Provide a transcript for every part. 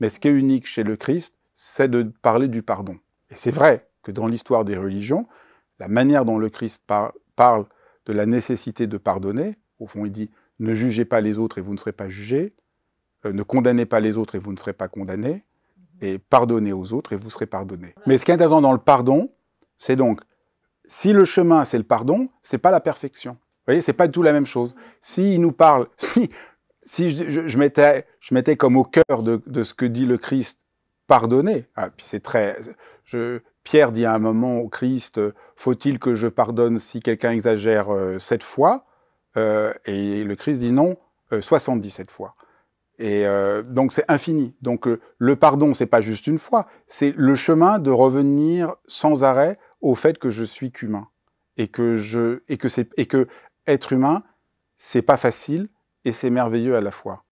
Mais ce qui est unique chez le Christ, c'est de parler du pardon. Et c'est vrai que dans l'histoire des religions, la manière dont le Christ parle de la nécessité de pardonner, au fond il dit ne jugez pas les autres et vous ne serez pas jugés, euh, ne condamnez pas les autres et vous ne serez pas condamnés, et pardonnez aux autres et vous serez pardonnés. Mais ce qui est intéressant dans le pardon, c'est donc si le chemin c'est le pardon, c'est pas la perfection. Vous voyez, c'est pas du tout la même chose. S'il nous parle, si si je, je, mettais, comme au cœur de, ce que dit le Christ, pardonner. Ah, puis c'est très. Pierre dit à un moment au Christ euh, Faut-il que je pardonne si quelqu'un exagère euh, sept fois euh, Et le Christ dit non, 77 fois. Et donc c'est infini. Donc le pardon, c'est pas juste une fois, c'est le chemin de revenir sans arrêt au fait que je suis qu'humain et que je et que c'est et que être humain, c'est pas facile et c'est merveilleux à la fois.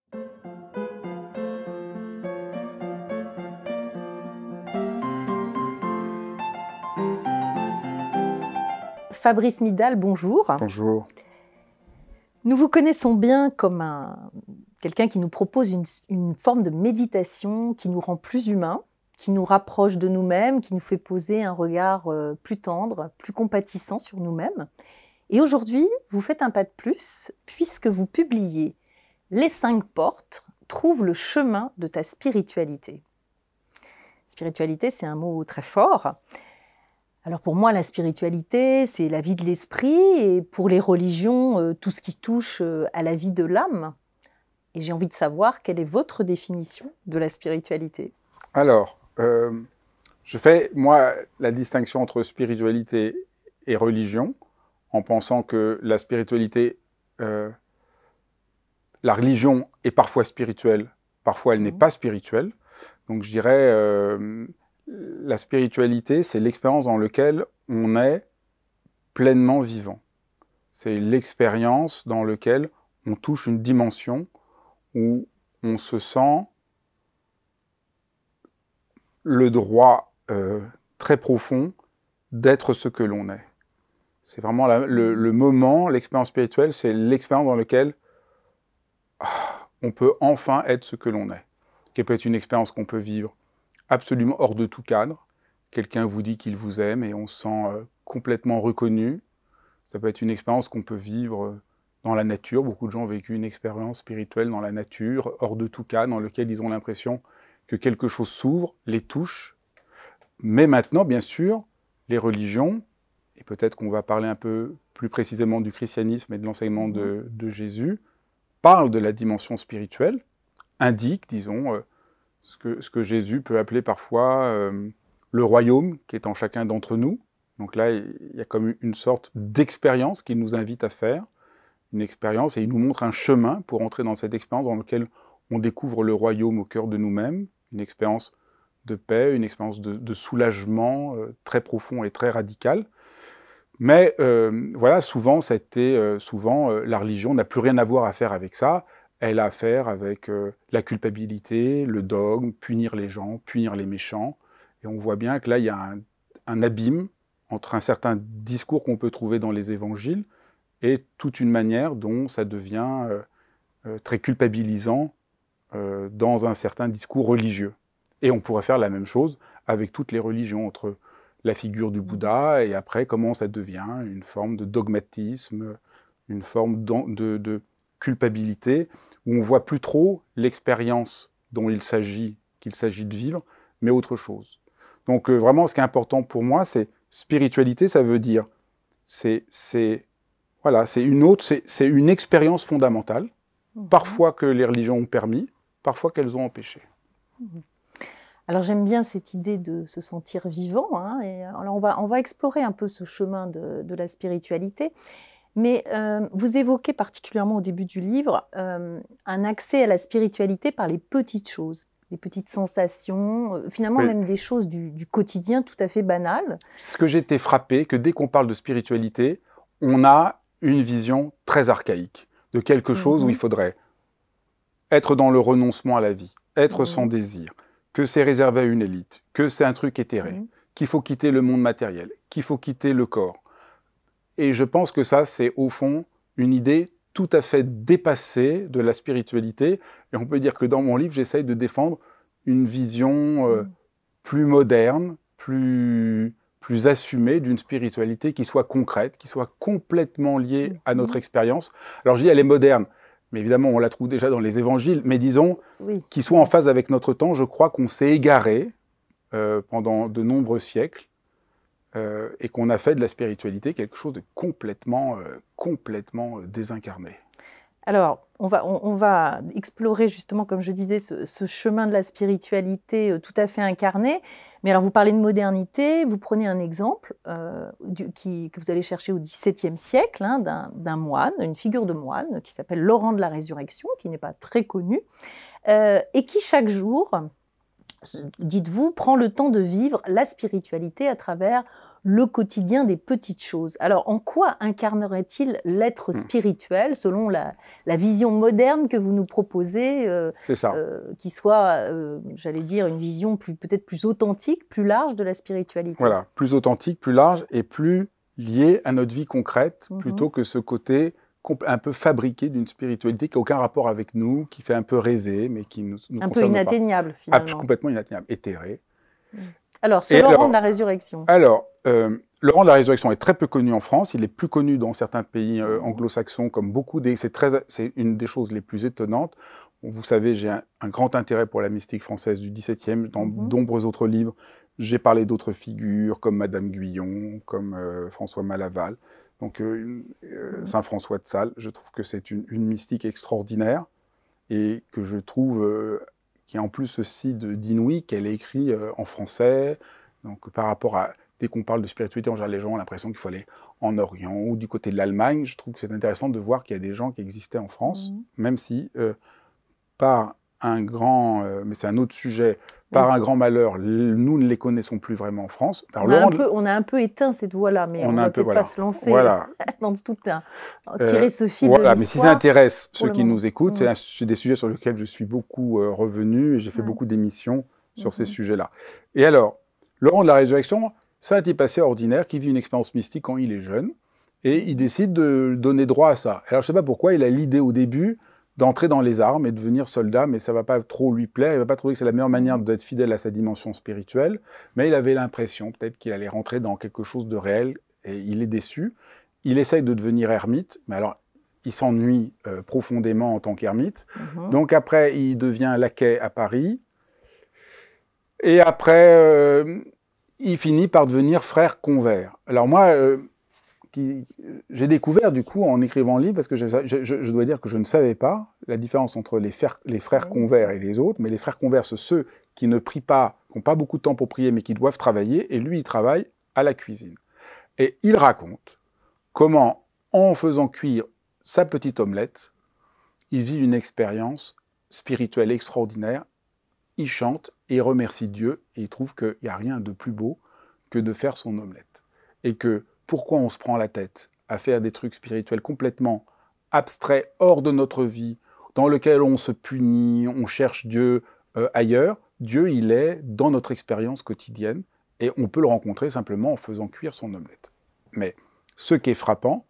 Fabrice Midal, bonjour. Bonjour. Nous vous connaissons bien comme un, quelqu'un qui nous propose une, une, forme de méditation qui nous rend plus humains, qui nous rapproche de nous-mêmes, qui nous fait poser un regard euh, plus tendre, plus compatissant sur nous-mêmes. Et aujourd'hui, vous faites un pas de plus puisque vous publiez Les cinq portes trouvent le chemin de ta spiritualité. Spiritualité, c'est un mot très fort. Alors pour moi, la spiritualité, c'est la vie de l'esprit et pour les religions, euh, tout ce qui touche euh, à la vie de l'âme. Et j'ai envie de savoir quelle est votre définition de la spiritualité. Alors, euh, je fais, moi, la distinction entre spiritualité et religion en pensant que la spiritualité, euh, la religion est parfois spirituelle, parfois elle n'est mhm. pas spirituelle. Donc je dirais, euh, la spiritualité, c'est l'expérience dans laquelle on est pleinement vivant. C'est l'expérience dans laquelle on touche une dimension où on se sent le droit euh, très profond d'être ce que l'on est. C'est vraiment le, moment, l'expérience spirituelle, c'est l'expérience dans laquelle ah, on peut enfin être ce que l'on est, qui peut être une expérience qu'on peut vivre absolument hors de tout cadre. Quelqu'un vous dit qu'il vous aime et on se sent euh, complètement reconnu. Ça peut être une expérience qu'on peut vivre euh, dans la nature. Beaucoup de gens ont vécu une expérience spirituelle dans la nature, hors de tout cadre, dans lequel ils ont l'impression que quelque chose s'ouvre, les touche. Mais maintenant, bien sûr, les religions, et peut-être qu'on va parler un peu plus précisément du christianisme et de l'enseignement de, mhm. Jésus, parle de la dimension spirituelle, indique, disons, euh, ce, que, ce que Jésus peut appeler parfois euh, le royaume qui est en chacun d'entre nous. Donc là, il y a comme une sorte d'expérience qu'il nous invite à faire, une expérience, et il nous montre un chemin pour entrer dans cette expérience dans laquelle on découvre le royaume au cœur de nous-mêmes, une expérience de paix, une expérience de, soulagement euh, très profond et très radical. Mais euh, voilà, souvent, euh, souvent euh, la religion n'a plus rien à voir à faire avec ça. Elle a à faire avec la culpabilité, le dogme, punir les gens, punir les méchants. Et on voit bien que là, il y a un, abîme entre un certain discours qu'on peut trouver dans les évangiles et toute une manière dont ça devient très culpabilisant dans un certain discours religieux. Et on pourrait faire la même chose avec toutes les religions entre la figure du Bouddha, et après comment ça devient une forme de dogmatisme, une forme de, culpabilité, où on voit plus trop l'expérience dont il s'agit, qu'il s'agit de vivre, mais autre chose. Donc euh, vraiment, ce qui est important pour moi, c'est spiritualité, ça veut dire, c'est, voilà, c'est une autre, c'est une expérience fondamentale, mhm. parfois que les religions ont permis, parfois qu'elles ont empêché. Mhm. Alors j'aime bien cette idée de se sentir vivant. Hein, et euh, on va, explorer un peu ce chemin de, la spiritualité. Mais euh, vous évoquez particulièrement au début du livre euh, un accès à la spiritualité par les petites choses, les petites sensations, finalement même des choses du, quotidien tout à fait banales. Ce que j'ai été frappé, que dès qu'on parle de spiritualité, on a une vision très archaïque de quelque chose où mhm. il faudrait être dans le renoncement à la vie, être sans mhm. désir, que c'est réservé à une élite, que c'est un truc éthéré, mhm. qu'il faut quitter le monde matériel, qu'il faut quitter le corps. Et je pense que ça, c'est au fond une idée tout à fait dépassée de la spiritualité. Et on peut dire que dans mon livre, j'essaye de défendre une vision euh, mhm. plus moderne, plus, plus assumée d'une spiritualité qui soit concrète, qui soit complètement liée mhm. à notre expérience. Alors je dis, elle est moderne évidemment on la trouve déjà dans les évangiles, mais disons, qu'il qui soit en phase avec notre temps, je crois qu'on s'est égaré euh, pendant de nombreux siècles euh, et qu'on a fait de la spiritualité quelque chose de complètement, euh, complètement désincarné. Alors, on va, on, va, explorer justement, comme je disais, ce, ce chemin de la spiritualité tout à fait incarné. Mais alors, vous parlez de modernité, vous prenez un exemple euh, que vous allez chercher au XVIIe siècle, hein, d'un moine, une figure de moine qui s'appelle Laurent de la Résurrection, qui n'est pas très connu, euh, et qui chaque jour, dites-vous, prend le temps de vivre la spiritualité à travers le quotidien des petites choses. Alors, en quoi incarnerait-il l'être hmm. spirituel selon la, vision moderne que vous nous proposez euh, C'est ça. Euh, qui soit, euh, j'allais dire, une vision peut-être plus authentique, plus large de la spiritualité. Voilà, plus authentique, plus large et plus lié à notre vie concrète mhm. plutôt que ce côté un peu fabriqué d'une spiritualité qui n'a aucun rapport avec nous, qui fait un peu rêver, mais qui nous, un peu inatteignable finalement. complètement inatteignable, éthéré. Mhm. Alors, ce Laurent de la résurrection. Alors, euh, Laurent de la résurrection est très peu connu en France. Il est plus connu dans certains pays euh, anglo-saxons, comme beaucoup des. C'est une des choses les plus étonnantes. Vous savez, j'ai un, grand intérêt pour la mystique française du XVIIe, dans mmh. nombreux autres livres. J'ai parlé d'autres figures, comme Madame Guyon, comme euh, François Malaval, donc mhm. Saint François de Sales. Je trouve que c'est une, une, mystique extraordinaire et que je trouve qui est en plus aussi d'inouï, qu'elle est écrit euh, en français. Donc par rapport à, dès qu'on parle de spiritualité, en général, les gens ont l'impression qu'il faut aller en Orient ou du côté de l'Allemagne. Je trouve que c'est intéressant de voir qu'il y a des gens qui existaient en France, mmh. même si euh, par un grand, euh, mais c'est un autre sujet, par un grand malheur, nous ne les connaissons plus vraiment en France. on, a un peu, éteint cette voie-là, mais on ne peut pas se lancer euh, dans tout un... Euh, tirer ce fil Voilà, mais si ça intéresse ceux qui nous écoutent, mm. c'est des sujets sur lesquels je suis beaucoup revenu et j'ai fait beaucoup d'émissions sur ces mm-hmm. sujets-là. Et alors, Laurent de la Résurrection, c'est un type assez ordinaire qui vit une expérience mystique quand il est jeune et il décide de donner droit à ça. Alors, je ne sais pas pourquoi, il a l'idée au début d'entrer dans les armes et devenir soldat, mais ça va pas trop lui plaire, il va pas trouver que c'est la meilleure manière mm. d'être fidèle à sa dimension spirituelle, mais il avait l'impression peut-être qu'il allait rentrer dans quelque chose de réel et il est déçu. Il essaye de devenir ermite, mais alors il s'ennuie euh, profondément en tant qu'ermite. Mhm. Donc après, il devient laquais à Paris. Et après, euh, il finit par devenir frère convert. Alors moi, euh, j'ai découvert du coup en écrivant le livre, parce que je, dois dire que je ne savais pas la différence entre les, frères, les convers et les autres, mais les frères convers, c'est ceux qui ne prient pas, qui n'ont pas beaucoup de temps pour prier, mais qui doivent travailler, et lui, il travaille à la cuisine. Et il raconte comment, en faisant cuire sa petite omelette, il vit une expérience spirituelle extraordinaire, il chante et remercie Dieu, et il trouve qu'il n'y a rien de plus beau que de faire son omelette. Et que pourquoi on se prend la tête à faire des trucs spirituels complètement abstraits, hors de notre vie, dans lequel on se punit, on cherche Dieu euh, ailleurs. Dieu, il est dans notre expérience quotidienne et on peut le rencontrer simplement en faisant cuire son omelette. Mais ce qui est frappant,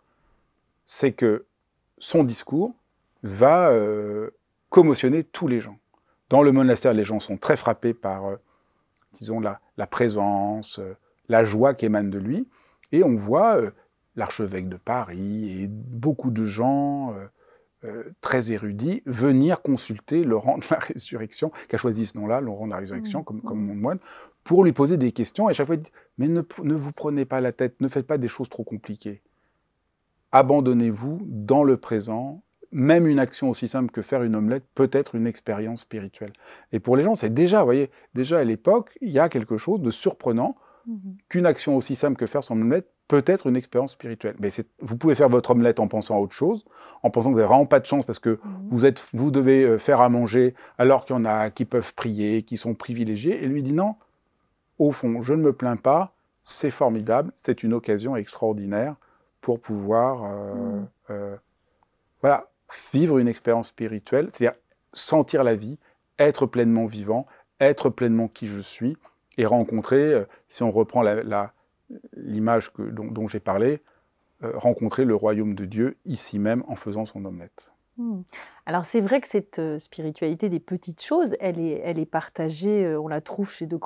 c'est que son discours va euh, commotionner tous les gens. Dans le monastère, les gens sont très frappés par, euh, disons, la présence, la joie qui émane de lui. Et on voit euh, l'archevêque de Paris et beaucoup de gens euh, euh, très érudits venir consulter Laurent de la Résurrection, qui a choisi ce nom-là, Laurent de la Résurrection, mmh. comme, comme mon mmh. moine, pour lui poser des questions. Et chaque fois, il dit Mais ne, ne vous prenez pas la tête, ne faites pas des choses trop compliquées. Abandonnez-vous dans le présent, même une action aussi simple que faire une omelette peut être une expérience spirituelle. Et pour les gens, c'est déjà, vous voyez, déjà à l'époque, il y a quelque chose de surprenant qu'une action aussi simple que faire son omelette peut être une expérience spirituelle. Mais vous pouvez faire votre omelette en pensant à autre chose, en pensant que vous n'avez vraiment pas de chance parce que mhm. vous, devez euh, faire à manger alors qu'il y en a qui peuvent prier, qui sont privilégiés. Et lui dit non, au fond, je ne me plains pas, c'est formidable, c'est une occasion extraordinaire pour pouvoir euh, mhm. euh, voilà, vivre une expérience spirituelle, c'est-à-dire sentir la vie, être pleinement vivant, être pleinement qui je suis, et rencontrer, euh, si on reprend l'image dont, dont j'ai parlé, euh, rencontrer le royaume de Dieu ici même en faisant son omelette. Mmh. Alors c'est vrai que cette euh, spiritualité des petites choses, elle est, partagée, euh, on la trouve chez de,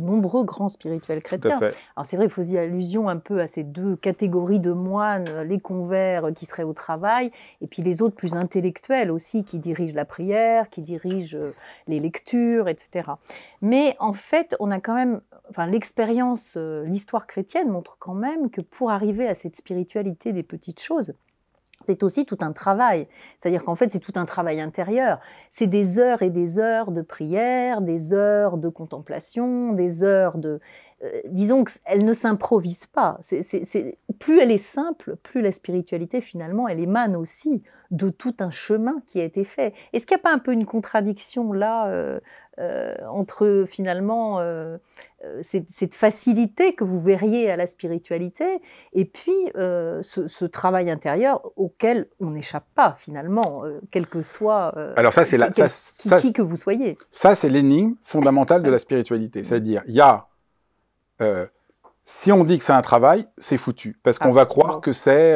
nombreux grands spirituels chrétiens. Alors c'est vrai, il faut y allusion un peu à ces deux catégories de moines, euh, les convers qui seraient au travail, et puis les autres plus intellectuels aussi, qui dirigent la prière, qui dirigent les lectures, etc. Mais en fait, on a quand même, enfin l'expérience, l'histoire chrétienne montre quand même que pour arriver à cette spiritualité des petites choses, c'est aussi tout un travail. C'est-à-dire qu'en fait, c'est tout un travail intérieur. C'est des heures et des heures de prière, des heures de contemplation, des heures de... Euh, disons qu'elle ne s'improvise pas. Plus elle est simple, plus la spiritualité, finalement, elle émane aussi de tout un chemin qui a été fait. Est-ce qu'il n'y a pas un peu une contradiction là euh, euh, entre finalement euh, euh, cette, facilité que vous verriez à la spiritualité et puis ce, travail intérieur auquel on n'échappe pas finalement, quel que soit Alors ça, c'est la, qui, que vous soyez. Ça, c'est l'énigme fondamentale de la spiritualité. C'est-à-dire, il y a... si on dit que c'est un travail, c'est foutu, parce qu'on ah, va croire que c'est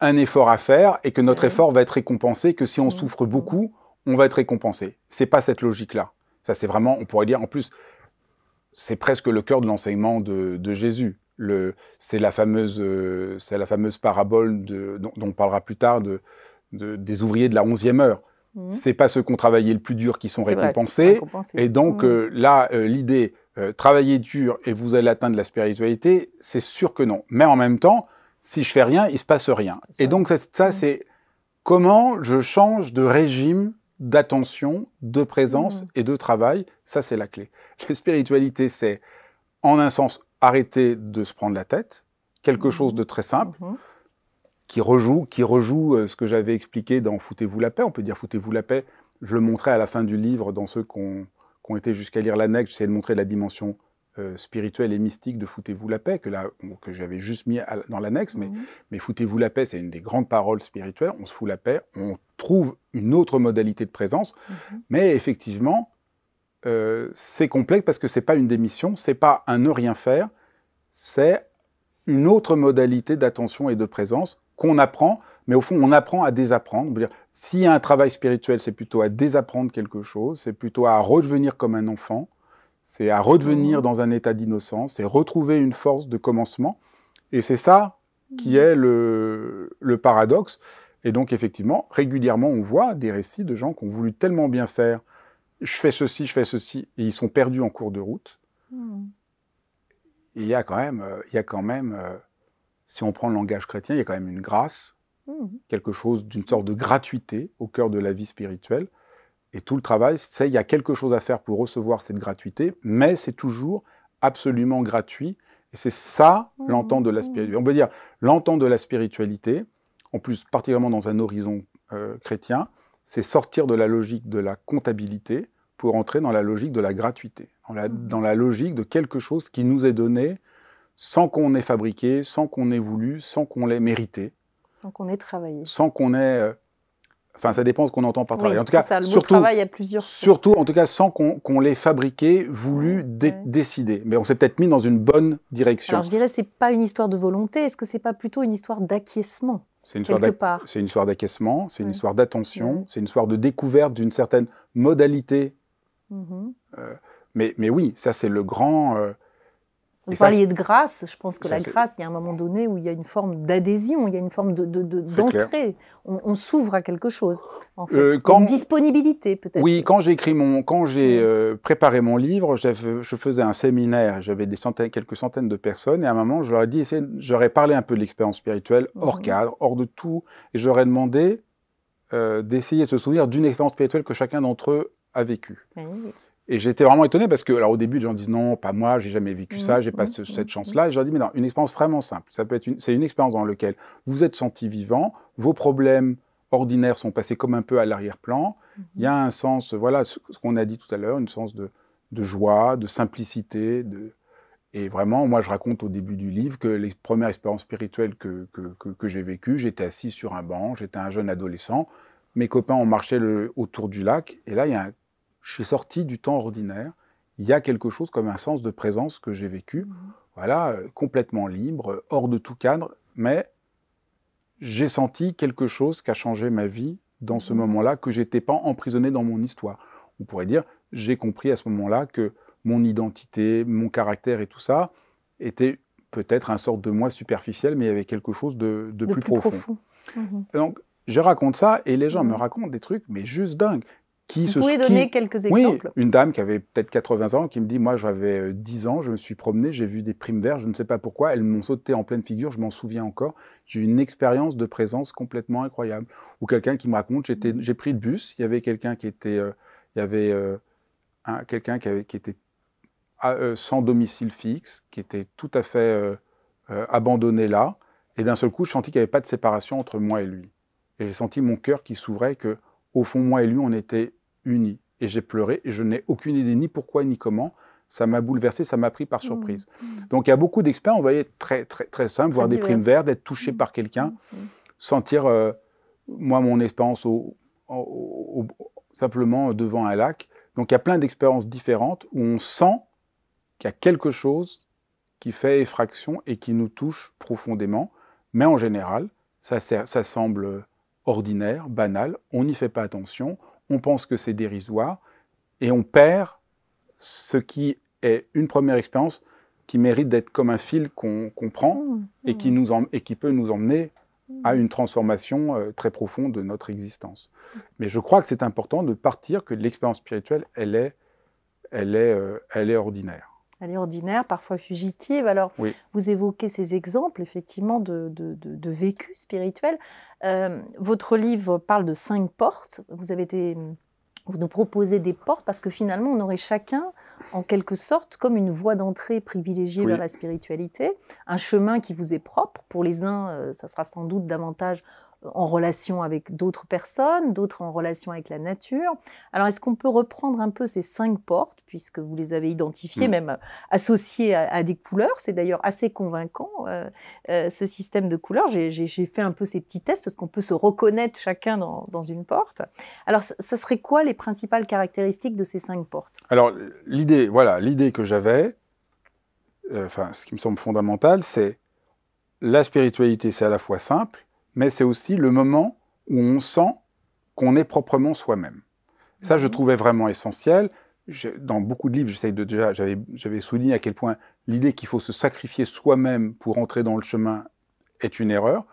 un effort à faire et que notre effort va être récompensé, que si on mm. souffre beaucoup, on va être récompensé. C'est pas cette logique-là. Ça, c'est vraiment, on pourrait dire, en plus, c'est presque le cœur de l'enseignement de, Jésus. c'est la fameuse, euh, c'est la fameuse parabole dont, on parlera plus tard des ouvriers de la onzième heure. Ce mhm. C'est pas ceux qui ont travaillé le plus dur qui sont récompensés. Et donc mhm. euh, là, euh, l'idée travailler dur et vous allez atteindre la spiritualité, c'est sûr que non. Mais en même temps, si je fais rien, il se passe rien. et donc ça, mhm. c'est comment je change de régime d'attention, de présence mmh. et de travail. Ça, c'est la clé. La spiritualité, c'est, en un sens, arrêter de se prendre la tête, quelque mmh. chose de très simple, mmh. qui rejoue, qui rejoue euh, ce que j'avais expliqué dans Foutez-vous la paix. On peut dire Foutez-vous la paix. Je le montrais à la fin du livre dans ceux qui ont, été jusqu'à lire l'annexe, j'essayais de montrer la dimension euh, spirituel et mystique de Foutez-vous la paix, que, j'avais juste mis dans l'annexe, mhm. mais, Foutez-vous la paix, c'est une des grandes paroles spirituelles, on se fout la paix, on trouve une autre modalité de présence, mhm. mais effectivement, euh, c'est complexe parce que ce c'est pas une démission, c'est pas un ne rien faire, c'est une autre modalité d'attention et de présence qu'on apprend, mais au fond, on apprend à désapprendre. s'il y a un travail spirituel, c'est plutôt à désapprendre quelque chose, c'est plutôt à redevenir comme un enfant, c'est à redevenir mhm. dans un état d'innocence, c'est retrouver une force de commencement. Et c'est ça qui mhm. est le, paradoxe. Et donc, effectivement, régulièrement, on voit des récits de gens qui ont voulu tellement bien faire, je fais ceci, je fais ceci, et ils sont perdus en cours de route. Mhm. Et il y a quand même, euh, il y a quand même euh, si on prend le langage chrétien, il y a quand même une grâce, quelque chose d'une sorte de gratuité au cœur de la vie spirituelle. Et tout le travail, c'est il y a quelque chose à faire pour recevoir cette gratuité, mais c'est toujours absolument gratuit. Et c'est ça mmh. l'entente de la spiritualité. On peut dire l'entente de la spiritualité, en plus particulièrement dans un horizon euh, chrétien, c'est sortir de la logique de la comptabilité pour entrer dans la logique de la gratuité, dans la, mmh. dans la logique de quelque chose qui nous est donné sans qu'on ait fabriqué, sans qu'on ait voulu, sans qu'on l'ait mérité. Sans qu'on ait travaillé. Sans qu'on ait euh, Enfin, ça dépend de ce qu'on entend par travail. en tout cas, surtout, travail a plusieurs surtout, en tout cas, sans qu'on l'ait fabriqué, voulu, décider décidé. Mais on s'est peut-être mis dans une bonne direction. Alors, je dirais, c'est pas une histoire de volonté. Est-ce que c'est pas plutôt une histoire d'acquiescement C'est une, une histoire d'acquiescement, c'est une histoire d'attention, c'est une histoire de découverte d'une certaine modalité. Mhm. Euh, mais, mais oui, ça, c'est le grand. Euh, vous parliez de grâce, je pense que la grâce, il y a un moment donné où il y a une forme d'adhésion, il y a une forme d'entrée. De, on, s'ouvre à quelque chose. En fait. Euh, une disponibilité peut-être. Oui, quand j'ai mon, quand j'ai euh, préparé mon livre, je faisais un séminaire, j'avais des centaines, quelques centaines de personnes, et à un moment, j'aurais dit, j'aurais parlé un peu de l'expérience spirituelle mhm. hors cadre, hors de tout, et j'aurais demandé euh, d'essayer de se souvenir d'une expérience spirituelle que chacun d'entre eux a vécue. Ben et j'étais vraiment étonné parce que, alors au début, les gens disent non, pas moi, j'ai jamais vécu mm, ça, j'ai pas mm, mm, cette chance-là. Et je leur dis, mais non, une expérience vraiment simple. Ça peut être une, c'est une expérience dans laquelle vous êtes senti vivant, vos problèmes ordinaires sont passés comme un peu à l'arrière-plan. Mm-hmm. Il y a un sens, voilà, ce, qu'on a dit tout à l'heure, une sens de, de joie, de simplicité, de, et vraiment, moi, je raconte au début du livre que les premières expériences spirituelles que, que, j'ai vécues, j'étais assis sur un banc, j'étais un jeune adolescent, mes copains ont marché autour du lac, et là, il y a un je suis sorti du temps ordinaire. Il y a quelque chose comme un sens de présence que j'ai vécu, mhm. voilà, euh, complètement libre, hors de tout cadre, mais j'ai senti quelque chose qui a changé ma vie dans ce mhm. moment-là, que j'étais pas emprisonné dans mon histoire. On pourrait dire, j'ai compris à ce moment-là que mon identité, mon caractère et tout ça était peut-être un sort de moi superficiel, mais il y avait quelque chose de, plus, profond. Mhm. Donc, je raconte ça et les gens me racontent des trucs, mais juste dingues. Qui Vous pouvez donner quelques exemples oui, Une dame qui avait peut-être 80 ans qui me dit Moi, j'avais 10 euh, ans, je me suis promenée, j'ai vu des primes vertes, je ne sais pas pourquoi, elles m'ont sauté en pleine figure, je m'en souviens encore. J'ai eu une expérience de présence complètement incroyable. Ou quelqu'un qui me raconte mm. J'ai pris le bus, il y avait quelqu'un qui était. Euh, il y avait euh, quelqu'un qui, qui était ah, sans domicile fixe, qui était tout à fait abandonné là. Et d'un seul coup, je sentis qu'il n'y avait pas de séparation entre moi et lui. Et j'ai senti mon cœur qui s'ouvrait, que au fond, moi et lui, on était unis. Et j'ai pleuré et je n'ai aucune idée ni pourquoi ni comment. Ça m'a bouleversé, ça m'a pris par mmh. surprise. Mmh. Donc il y a beaucoup d'experts, on va très, très, très simple, voir des primes vertes, être touché mmh. par quelqu'un, sentir, euh, moi, mon expérience au, simplement devant un lac. Donc il y a plein d'expériences différentes où on sent qu'il y a quelque chose qui fait effraction et qui nous touche profondément. Mais en général, ça, ça semble ordinaire, banal, on n'y fait pas attention, on pense que c'est dérisoire, et on perd ce qui est une première expérience qui mérite d'être comme un fil qu'on prend mmh, mmh. et qui, nous et qui peut nous emmener à une transformation euh, très profonde de notre existence. Mais je crois que c'est important de partir que l'expérience spirituelle, elle est, elle est, euh, elle est ordinaire elle est ordinaire, parfois fugitive. Alors, vous évoquez ces exemples, effectivement, de, de, de, vécu spirituel. Euh, votre livre parle de cinq portes. Vous avez été, vous nous proposez des portes parce que finalement, on aurait chacun, en quelque sorte, comme une voie d'entrée privilégiée vers la spiritualité, un chemin qui vous est propre. Pour les uns, euh, ça sera sans doute davantage en relation avec d'autres personnes, d'autres en relation avec la nature. Alors, est-ce qu'on peut reprendre un peu ces cinq portes, puisque vous les avez identifiées, mm. même associées à, des couleurs C'est d'ailleurs assez convaincant, euh, euh, ce système de couleurs. J'ai fait un peu ces petits tests, parce qu'on peut se reconnaître chacun dans, une porte. Alors, ça, serait quoi les principales caractéristiques de ces cinq portes Alors, l'idée voilà, que j'avais, euh, enfin, ce qui me semble fondamental, c'est la spiritualité, c'est à la fois simple, mais c'est aussi le moment où on sent qu'on est proprement soi-même. Ça, je mhm. trouvais vraiment essentiel. Dans beaucoup de livres, j'essaye déjà, j'avais souligné à quel point l'idée qu'il faut se sacrifier soi-même pour entrer dans le chemin est une erreur.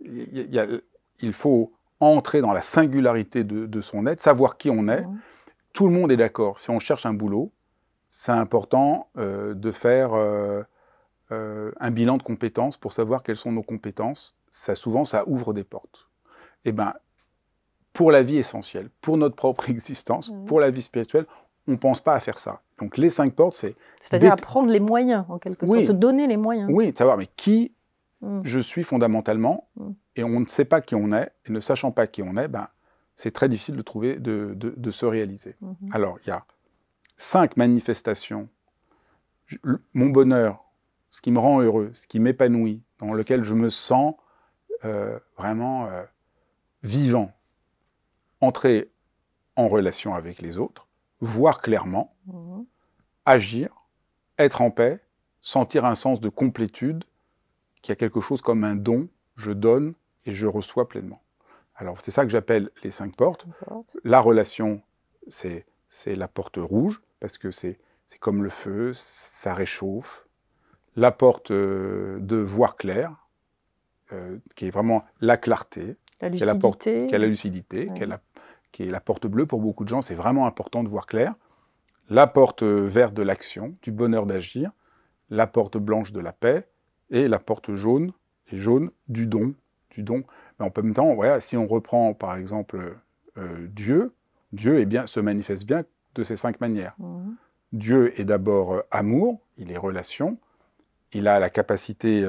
Il, faut entrer dans la singularité de, son être, savoir qui on est. Mhm. Tout le monde est d'accord. Si on cherche un boulot, c'est important euh, de faire euh, euh, un bilan de compétences pour savoir quelles sont nos compétences ça souvent, ça ouvre des portes. Eh bien, pour la vie essentielle, pour notre propre existence, mhm. pour la vie spirituelle, on ne pense pas à faire ça. Donc les cinq portes, c'est... C'est-à-dire apprendre les moyens, en quelque sorte, se donner les moyens. Oui, de savoir, mais qui mhm. je suis fondamentalement, mhm. et on ne sait pas qui on est, et ne sachant pas qui on est, ben, c'est très difficile de trouver, de, se réaliser. Alors, il y a cinq manifestations. mon bonheur, ce qui me rend heureux, ce qui m'épanouit, dans lequel je me sens euh, vraiment euh, vivant, entrer en relation avec les autres, voir clairement, mhm. agir, être en paix, sentir un sens de complétude, qui a quelque chose comme un don, je donne et je reçois pleinement. Alors c'est ça que j'appelle les cinq portes. La relation, c'est la porte rouge, parce que c'est comme le feu, ça réchauffe. La porte euh, de voir clair, euh, qui est vraiment la clarté, la lucidité, qui, a la lucidité, qui, est la porte bleue pour beaucoup de gens. C'est vraiment important de voir clair. La porte euh, verte de l'action, du bonheur d'agir, la porte blanche de la paix et la porte jaune et jaune du don, du don. Mais en même temps, voilà, si on reprend par exemple euh, Dieu, Dieu eh bien, se manifeste bien de ces cinq manières. Dieu est d'abord amour, il est relation, il a la capacité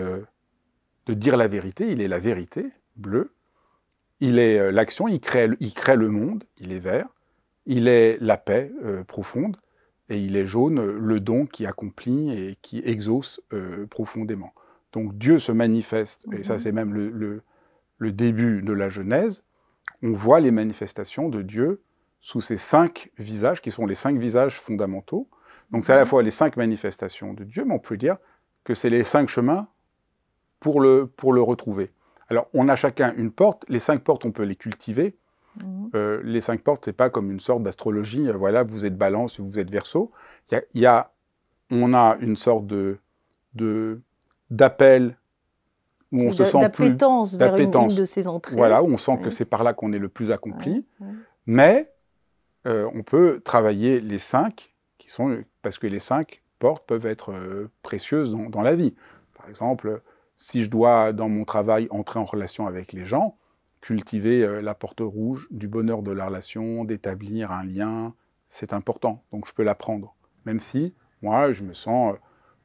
de dire la vérité, il est la vérité, bleu. Il est euh, l'action, il crée, il crée le monde, il est vert. Il est la paix euh, profonde. Et il est jaune, euh, le don qui accomplit et qui exauce profondément. Donc Dieu se manifeste, et ça mhm. c'est même le, le, le, début de la Genèse. On voit les manifestations de Dieu sous ces cinq visages, qui sont les cinq visages fondamentaux. Donc c'est à la mhm. fois les cinq manifestations de Dieu, mais on peut dire que c'est les cinq chemins pour le, pour le retrouver. Alors, on a chacun une porte. Les cinq portes, on peut les cultiver. Mhm. Euh, les cinq portes, c'est pas comme une sorte d'astrologie. Euh, voilà, vous êtes Balance, vous êtes Verseau. Y y a, on a une sorte de, d'appel où on se sent plus vers une, de ces entrées. Voilà, où on sent que c'est par là qu'on est le plus accompli. Mais euh, on peut travailler les cinq, qui sont parce que les cinq portes peuvent être précieuses dans, dans, la vie. Par exemple, si je dois, dans mon travail, entrer en relation avec les gens, cultiver euh, la porte rouge du bonheur de la relation, d'établir un lien, c'est important. Donc je peux l'apprendre. Même si, moi, je me sens euh,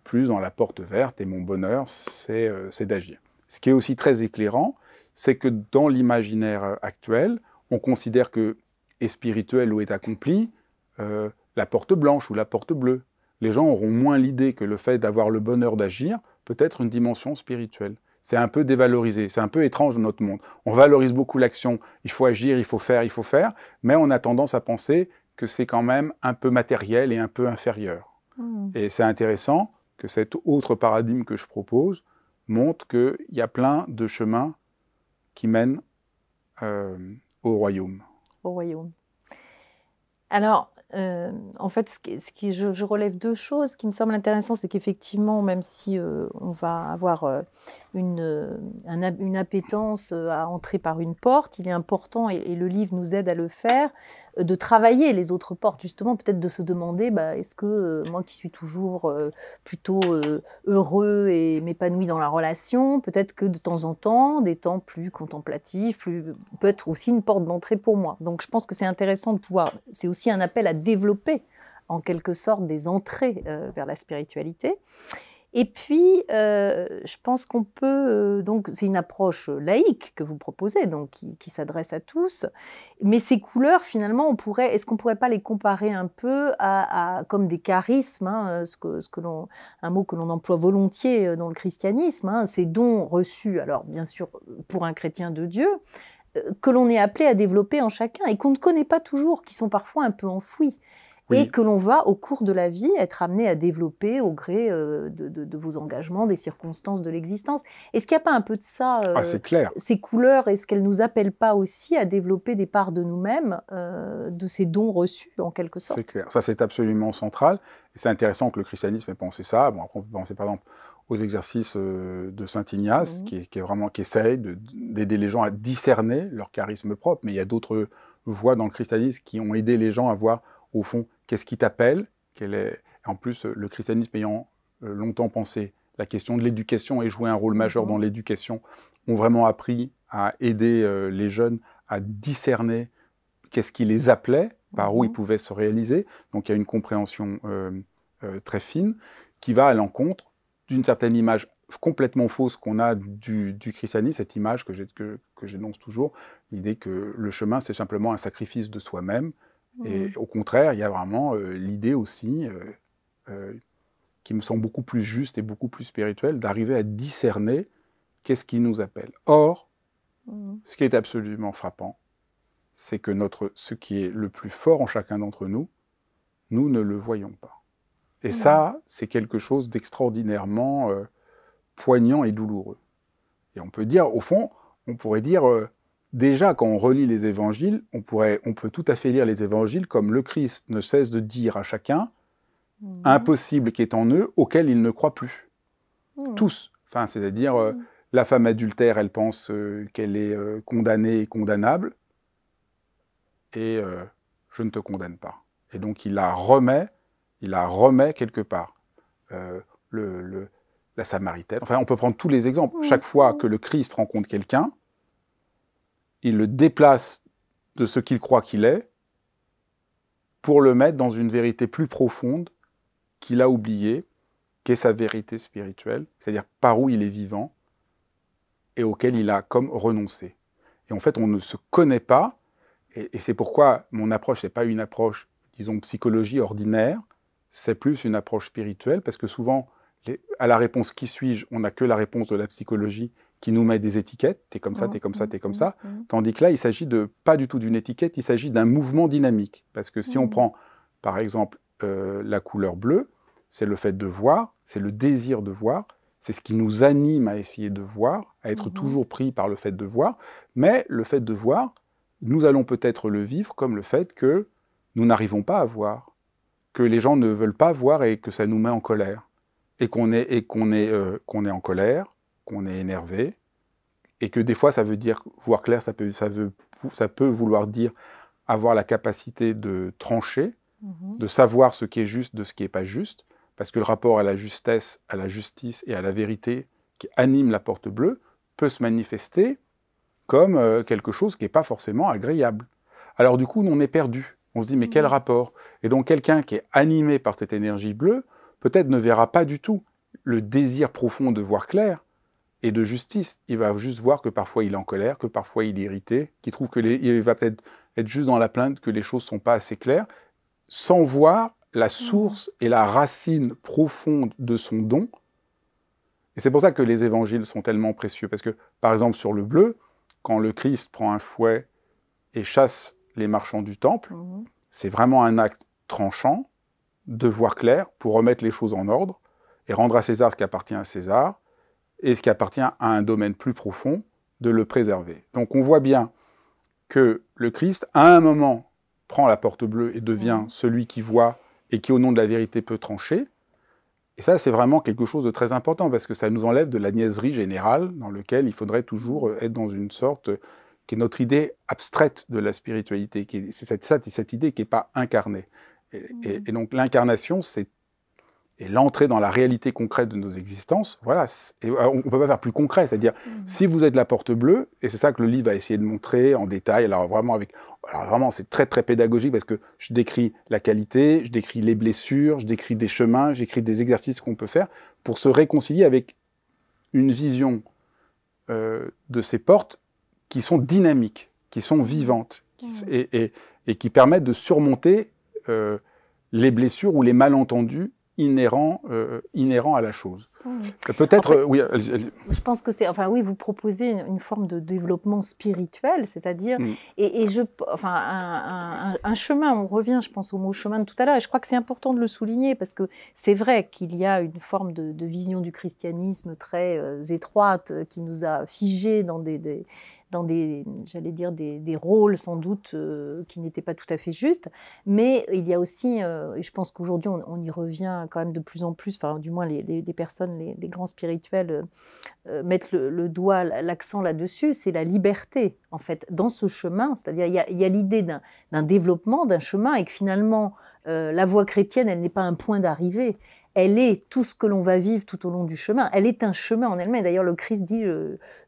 plus dans la porte verte et mon bonheur, euh, c'est d'agir. Ce qui est aussi très éclairant, c'est que dans l'imaginaire actuel, on considère que est spirituel ou est accompli la porte blanche ou la porte bleue. Les gens auront moins l'idée que le fait d'avoir le bonheur d'agir peut-être une dimension spirituelle. C'est un peu dévalorisé, c'est un peu étrange dans notre monde. On valorise beaucoup l'action, il faut agir, il faut faire, il faut faire, mais on a tendance à penser que c'est quand même un peu matériel et un peu inférieur. Hmm. Et c'est intéressant que cet autre paradigme que je propose montre qu'il y a plein de chemins qui mènent euh, au royaume. Au royaume. Alors, euh, en fait, ce qui, je, relève deux choses qui me semblent intéressantes, c'est qu'effectivement, même si euh, on va avoir euh, une, appétence à entrer par une porte, il est important, et le livre nous aide à le faire, de travailler les autres portes, justement, peut-être de se demander, bah, est-ce que euh, moi qui suis toujours euh, plutôt euh, heureux et m'épanouis dans la relation, peut-être que de temps en temps, des temps plus contemplatifs, peut être aussi une porte d'entrée pour moi. Donc je pense que c'est intéressant de pouvoir, c'est aussi un appel à développer en quelque sorte des entrées vers la spiritualité. Et puis, euh, je pense qu'on peut, euh, donc c'est une approche euh, laïque que vous proposez, donc qui, s'adresse à tous, mais ces couleurs, finalement, on est-ce qu'on pourrait pas les comparer un peu à, comme des charismes, hein, ce que, ce un mot que l'on emploie volontiers dans le christianisme, hein, ces dons reçus, alors bien sûr pour un chrétien de Dieu, que l'on est appelé à développer en chacun et qu'on ne connaît pas toujours, qui sont parfois un peu enfouis et que l'on va, au cours de la vie, être amené à développer au gré euh, de, vos engagements, des circonstances de l'existence. Est-ce qu'il n'y a pas un peu de ça euh, ah, C'est clair. Ces couleurs, est-ce qu'elles ne nous appellent pas aussi à développer des parts de nous-mêmes, euh, de ces dons reçus, en quelque sorte C'est clair. Ça, c'est absolument central. Et c'est intéressant que le christianisme ait pensé ça. Bon, après, on peut penser, par exemple, aux exercices de Saint Ignace, mmh. qui, est, vraiment qui essaye d'aider les gens à discerner leur charisme propre. Mais il y a d'autres voies dans le christianisme qui ont aidé les gens à voir au fond, qu'est-ce qui t'appelle est... En plus, le christianisme ayant euh, longtemps pensé la question de l'éducation et joué un rôle majeur mhm. dans l'éducation, ont vraiment appris à aider euh, les jeunes à discerner qu'est-ce qui les appelait, par où mhm. ils pouvaient se réaliser. Donc il y a une compréhension euh, très fine qui va à l'encontre d'une certaine image complètement fausse qu'on a du, christianisme, cette image que j'énonce toujours, l'idée que le chemin c'est simplement un sacrifice de soi-même, et au contraire, il y a vraiment euh, l'idée aussi, euh, euh, qui me semble beaucoup plus juste et beaucoup plus spirituelle, d'arriver à discerner qu'est-ce qui nous appelle. Or, mmh. ce qui est absolument frappant, c'est que notre, ce qui est le plus fort en chacun d'entre nous, nous ne le voyons pas. Et ça, c'est quelque chose d'extraordinairement poignant et douloureux. Et on peut dire, au fond, on pourrait dire, déjà, quand on relit les évangiles, on, pourrait, on peut tout à fait lire les évangiles comme le Christ ne cesse de dire à chacun mmh. impossible qui est en eux, auquel il ne croit plus. Mmh. Tous. Enfin, c'est-à-dire, euh, mmh. la femme adultère, elle pense euh, qu'elle est euh, condamnée et condamnable, et je ne te condamne pas. Et donc, il la remet, il la remet quelque part. la Samaritaine. Enfin, on peut prendre tous les exemples. Chaque fois que le Christ rencontre quelqu'un, il le déplace de ce qu'il croit qu'il est pour le mettre dans une vérité plus profonde qu'il a oubliée, qui est sa vérité spirituelle, c'est-à-dire par où il est vivant et auquel il a comme renoncé. Et en fait, on ne se connaît pas, et, c'est pourquoi mon approche n'est pas une approche, disons, psychologie ordinaire, c'est plus une approche spirituelle, parce que souvent, à la réponse qui suis-je, on n'a que la réponse de la psychologie, qui nous met des étiquettes, t'es comme ça, mmh, t'es comme ça, mmh, t'es comme mmh, ça, tandis que là, il s'agit de pas du tout d'une étiquette, il s'agit d'un mouvement dynamique. Parce que si on prend, par exemple, euh, la couleur bleue, c'est le fait de voir, c'est le désir de voir, c'est ce qui nous anime à essayer de voir, à être toujours pris par le fait de voir, mais le fait de voir, nous allons peut-être le vivre comme le fait que nous n'arrivons pas à voir, que les gens ne veulent pas voir et que ça nous met en colère, et qu'on est, et qu'on est, euh, qu'on est en colère, qu'on est énervé, et que des fois, ça veut dire voir clair, ça peut, ça veut, ça peut vouloir dire avoir la capacité de trancher, mhm. de savoir ce qui est juste de ce qui n'est pas juste, parce que le rapport à la justesse, à la justice et à la vérité qui anime la porte bleue peut se manifester comme euh, quelque chose qui n'est pas forcément agréable. Alors du coup, on est perdu. On se dit, mais quel mhm. rapport Et donc quelqu'un qui est animé par cette énergie bleue, peut-être ne verra pas du tout le désir profond de voir clair, et de justice. Il va juste voir que parfois il est en colère, que parfois il est irrité, qu'il trouve que il va peut-être être juste dans la plainte que les choses sont pas assez claires, sans voir la mmh. source et la racine profonde de son don. Et c'est pour ça que les évangiles sont tellement précieux, parce que par exemple sur le bleu, quand le Christ prend un fouet et chasse les marchands du temple, mmh. c'est vraiment un acte tranchant de voir clair pour remettre les choses en ordre et rendre à César ce qui appartient à César et ce qui appartient à un domaine plus profond, de le préserver. Donc on voit bien que le Christ, à un moment, prend la porte bleue et devient mm. celui qui voit et qui, au nom de la vérité, peut trancher. Et ça, c'est vraiment quelque chose de très important parce que ça nous enlève de la niaiserie générale dans laquelle il faudrait toujours euh, être dans une sorte qui est notre idée abstraite de la spiritualité. C'est cette, cette idée qui n'est pas incarnée. Mm. et donc l'incarnation, c'est et l'entrée dans la réalité concrète de nos existences, voilà, euh, on ne peut pas faire plus concret. C'est-à-dire, mm. si vous êtes la porte bleue, et c'est ça que le livre va essayer de montrer en détail, alors vraiment avec, alors vraiment c'est très très pédagogique parce que je décris la qualité, je décris les blessures, je décris des chemins, j'écris des exercices qu'on peut faire pour se réconcilier avec une vision euh, de ces portes qui sont dynamiques, qui sont mm. vivantes, mm. et, et, qui permettent de surmonter euh, les blessures ou les malentendus inhérent, euh, inhérent à la chose. Euh, peut-être, euh, oui. Je pense que c'est, enfin oui, vous proposez une, forme de développement spirituel, c'est-à-dire, mm. et, je, enfin, un, chemin. On revient, je pense, au mot chemin de tout à l'heure. Et je crois que c'est important de le souligner parce que c'est vrai qu'il y a une forme de, vision du christianisme très étroite qui nous a figés dans des dans des, j'allais dire, des, rôles sans doute euh, qui n'étaient pas tout à fait justes. Mais il y a aussi, euh, et je pense qu'aujourd'hui on, y revient quand même de plus en plus, enfin du moins les, personnes, les, grands spirituels euh, mettent le, doigt, l'accent là-dessus, c'est la liberté en fait dans ce chemin. C'est-à-dire il y a, il y a l'idée d'un développement, d'un chemin et que finalement la voie chrétienne, elle n'est pas un point d'arrivée, elle est tout ce que l'on va vivre tout au long du chemin. Elle est un chemin en elle-même. D'ailleurs, le Christ dit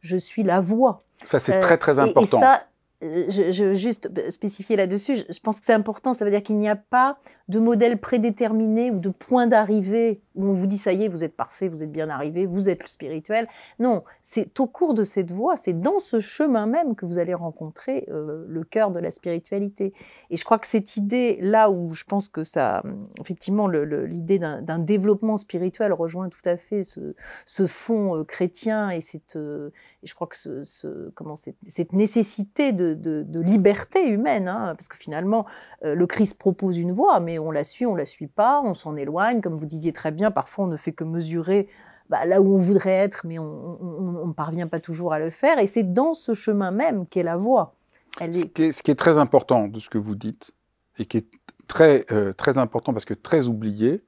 je, suis la voie. Ça, c'est très, très euh, important. Et, ça, euh, je, veux juste spécifier là-dessus, je pense que c'est important. Ça veut dire qu'il n'y a pas de modèles prédéterminés ou de points d'arrivée où on vous dit ça y est, vous êtes parfait, vous êtes bien arrivé, vous êtes spirituel. Non, c'est au cours de cette voie, c'est dans ce chemin même que vous allez rencontrer euh, le cœur de la spiritualité. Et je crois que cette idée, là où je pense que ça, effectivement, l'idée d'un développement spirituel rejoint tout à fait ce, fond euh, chrétien et cette, euh, je crois que ce, comment, cette, nécessité de, liberté humaine, hein, parce que finalement, le Christ propose une voie, mais on la suit, on la suit pas, on s'en éloigne. Comme vous disiez très bien, parfois on ne fait que mesurer bah, là où on voudrait être, mais on ne parvient pas toujours à le faire. Et c'est dans ce chemin même qu'est la voie. Ce, qui est, très important de ce que vous dites, et qui est très, euh, très important parce que très oublié,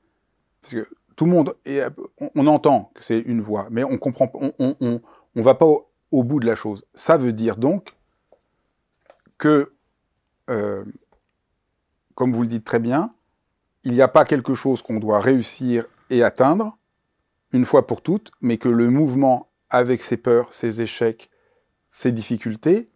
parce que tout le monde, on, entend que c'est une voie, mais on comprend, on ne va pas au, bout de la chose. Ça veut dire donc que, euh, comme vous le dites très bien, il n'y a pas quelque chose qu'on doit réussir et atteindre une fois pour toutes, mais que le mouvement, avec ses peurs, ses échecs, ses difficultés,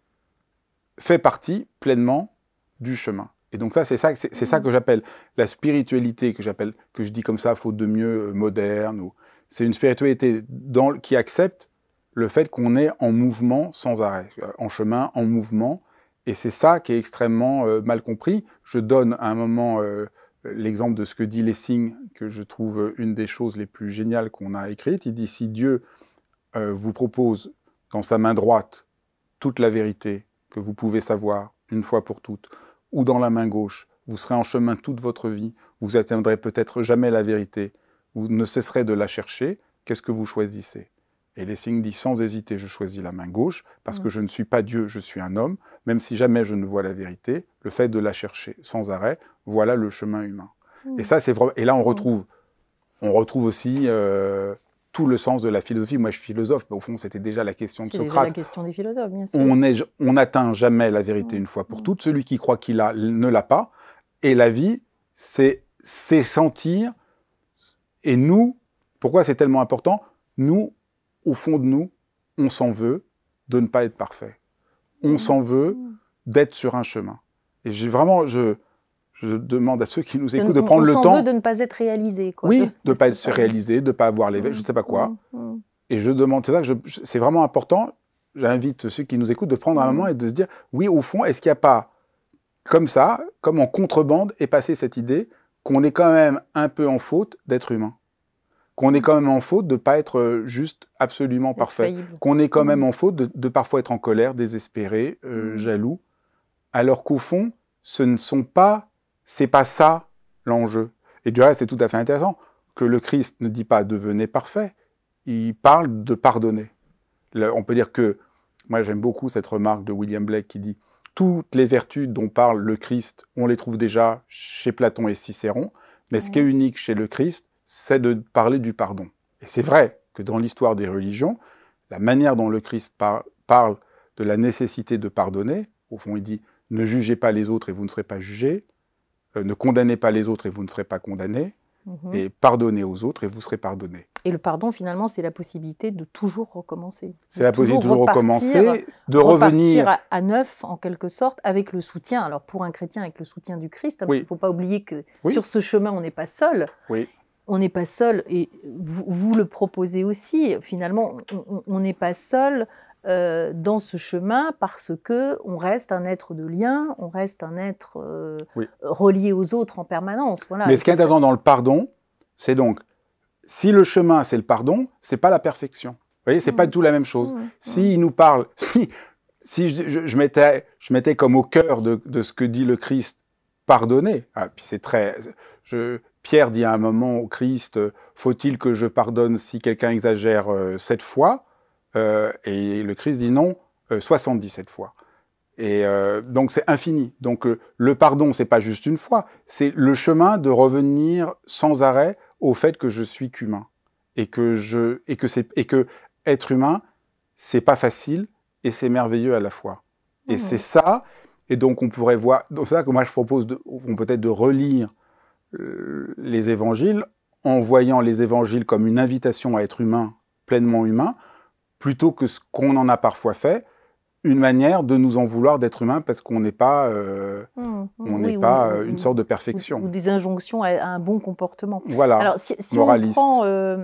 fait partie pleinement du chemin. Et donc ça, c'est ça, c'est, ça que j'appelle la spiritualité, que j'appelle, que je dis comme ça, faute de mieux, euh, moderne. C'est une spiritualité qui accepte le fait qu'on est en mouvement sans arrêt, euh, en chemin, en mouvement. Et c'est ça qui est extrêmement euh, mal compris. Je donne un moment l'exemple de ce que dit Lessing, que je trouve une des choses les plus géniales qu'on a écrites. Il dit si Dieu euh, vous propose dans sa main droite toute la vérité que vous pouvez savoir une fois pour toutes, ou dans la main gauche, vous serez en chemin toute votre vie, vous atteindrez peut-être jamais la vérité, vous ne cesserez de la chercher, qu'est-ce que vous choisissez et Lessing dit sans hésiter, je choisis la main gauche, parce que mm. je ne suis pas Dieu, je suis un homme, même si jamais je ne vois la vérité, le fait de la chercher sans arrêt, voilà le chemin humain. Et mm. ça, c'est Et là, on mm. retrouve, on retrouve aussi euh, tout le sens de la philosophie. Moi, je suis philosophe, mais au fond, c'était déjà la question de Socrate. C'est la question des philosophes, bien sûr. On n'atteint jamais la vérité une fois pour toutes. Celui qui croit qu'il l'a, ne l'a pas. Et la vie, c'est sentir. Et nous, pourquoi c'est tellement important Nous, au fond de nous, on s'en veut de ne pas être parfait. On mm. s'en veut d'être sur un chemin. Et vraiment, je, demande à ceux qui nous écoutent de, prendre le temps. s'en Veut de ne pas être réalisé, Oui, de ne pas être réalisé, de ne pas avoir les, mm. je ne sais pas quoi. Mm. Et je demande, cela. c'est vraiment important. J'invite ceux qui nous écoutent de prendre un moment et de se dire, oui, au fond, est-ce qu'il n'y a pas, comme ça, comme en contrebande, est passée cette idée qu'on est quand même un peu en faute d'être humain qu'on est quand même en faute de ne pas être euh, juste absolument parfait, qu'on est quand mm. même en faute de, parfois être en colère, désespéré, euh, mm. jaloux, alors qu'au fond, ce ne sont pas, c'est pas ça l'enjeu. Et du reste, c'est tout à fait intéressant que le Christ ne dit pas devenez parfait, il parle de pardonner. on peut dire que, moi j'aime beaucoup cette remarque de William Blake qui dit toutes les vertus dont parle le Christ, on les trouve déjà chez Platon et Cicéron, mais ce qui est unique chez le Christ, c'est de parler du pardon. Et c'est vrai que dans l'histoire des religions, la manière dont le Christ parle de la nécessité de pardonner, au fond il dit ne jugez pas les autres et vous ne serez pas jugés, euh, ne condamnez pas les autres et vous ne serez pas condamnés, mhm. et pardonnez aux autres et vous serez pardonnés. Et le pardon, finalement, c'est la possibilité de toujours recommencer. C'est la possibilité de toujours recommencer, de revenir à, neuf, en quelque sorte, avec le soutien. Alors pour un chrétien, avec le soutien du Christ, hein, il ne faut pas oublier que sur ce chemin, on n'est pas seul. Oui on n'est pas seul, et vous, le proposez aussi, finalement, on n'est pas seul euh, dans ce chemin parce que on reste un être de lien, on reste un être euh, relié aux autres en permanence. Mais ce qui est intéressant dans le pardon, c'est donc, si le chemin c'est le pardon, c'est pas la perfection. Vous voyez, c'est n'est pas mmh. du tout la même chose. Mmh. S'il nous parle, si, si je, je, mettais, je comme au cœur de, ce que dit le Christ, pardonner, ah, puis c'est très, je, Pierre dit à un moment au Christ, faut-il que je pardonne si quelqu'un exagère euh, sept fois euh, Et le Christ dit non, 77 euh, fois. Et donc c'est infini. Donc le pardon, c'est pas juste une fois, c'est le chemin de revenir sans arrêt au fait que je suis qu'humain et que je et que c'est et que être humain, c'est pas facile et c'est merveilleux à la fois. Et mmh. c'est ça. Et donc on pourrait voir. Donc c'est ça que moi je propose, de, peut-être de relire euh, les évangiles en voyant les évangiles comme une invitation à être humain, pleinement humain, plutôt que ce qu'on en a parfois fait, une manière de nous en vouloir d'être humain parce qu'on n'est pas, euh, mmh, on mmh. pas euh, une sorte de perfection. Ou, des injonctions à, un bon comportement. Voilà, alors, si, On prend,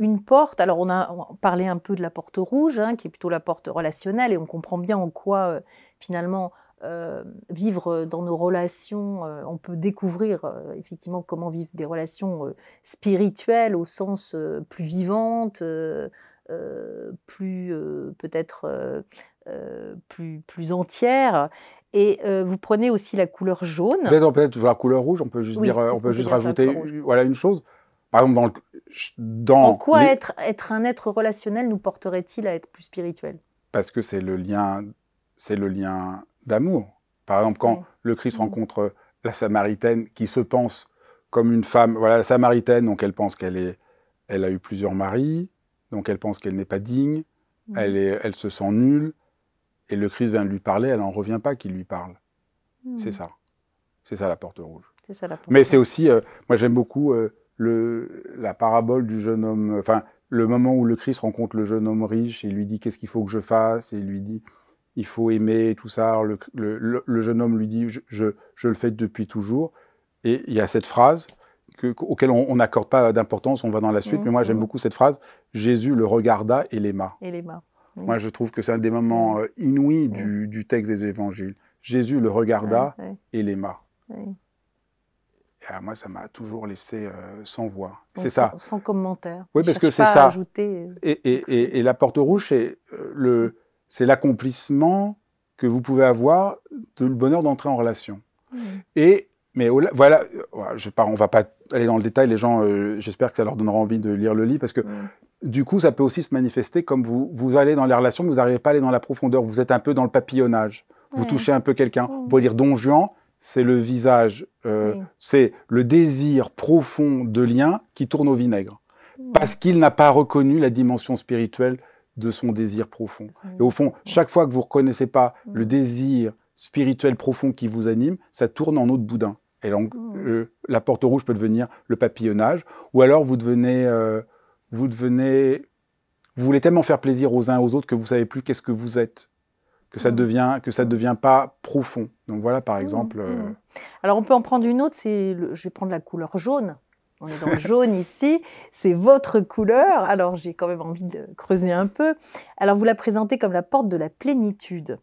une porte, alors on a parlé un peu de la porte rouge, hein, qui est plutôt la porte relationnelle, et on comprend bien en quoi, finalement, euh, vivre euh, dans nos relations, euh, on peut découvrir effectivement comment vivre des relations spirituelles au sens plus vivante, plus peut-être plus, plus entière. Et vous prenez aussi la couleur jaune. Peut-être la couleur rouge, on peut juste, dire, on peut juste rajouter voilà, une chose. Par exemple, dans, En quoi être, être un être relationnel nous porterait-il à être plus spirituel Parce que c'est le lien, c'est le lien d'amour. Par exemple, quand le Christ mm. rencontre la Samaritaine qui se pense comme une femme, voilà, la Samaritaine, donc elle pense qu'elle est, elle a eu plusieurs maris, donc elle pense qu'elle n'est pas digne, elle, elle se sent nulle, et le Christ vient de lui parler, elle n'en revient pas qu'il lui parle. Mm. C'est ça. C'est ça la porte rouge. Mais c'est aussi, euh, moi j'aime beaucoup euh, le, la parabole du jeune homme, enfin le moment où le Christ rencontre le jeune homme riche, et lui dit qu'est-ce qu'il faut que je fasse, et il lui dit il faut aimer, tout ça. le, jeune homme lui dit je, je, le fais depuis toujours. Et il y a cette phrase que, auquel on n'accorde pas d'importance, on va dans la suite, mais moi j'aime mmh, mmh. beaucoup cette phrase Jésus le regarda et l'aima. Et l'aima. Moi je trouve que c'est un des moments mmh. euh, inouïs du, texte des évangiles. Jésus le regarda et l'aima. à ah, moi, ça m'a toujours laissé euh, sans voix. C'est ça. Sans commentaire. Oui, parce que c'est ça. Euh. Et, la porte rouge, c'est le c'est l'accomplissement que vous pouvez avoir de le bonheur d'entrer en relation. Mmh. Et mais voilà, je ne on va pas aller dans le détail. Les gens, euh, j'espère que ça leur donnera envie de lire le livre parce que mmh. du coup, ça peut aussi se manifester comme vous allez dans les relations, mais vous n'arrivez pas à aller dans la profondeur. Vous êtes un peu dans le papillonnage. Vous touchez un peu quelqu'un. On oh. peut lire Don Juan, c'est le visage, euh, c'est le désir profond de lien qui tourne au vinaigre. Parce qu'il n'a pas reconnu la dimension spirituelle de son désir profond. Et au fond, chaque fois que vous ne reconnaissez pas mm. le désir spirituel profond qui vous anime, ça tourne en autre boudin. Et donc, mm. euh, la porte rouge peut devenir le papillonnage, ou alors vous devenez, euh, vous devenez, vous voulez tellement faire plaisir aux uns et aux autres que vous savez plus qu'est-ce que vous êtes, que ça mm. devient, que ça devient pas profond. Donc voilà, par exemple. Euh, alors on peut en prendre une autre. C'est, je vais prendre la couleur jaune on est dans le jaune ici, c'est votre couleur, alors j'ai quand même envie de creuser un peu. Alors vous la présentez comme la porte de la plénitude,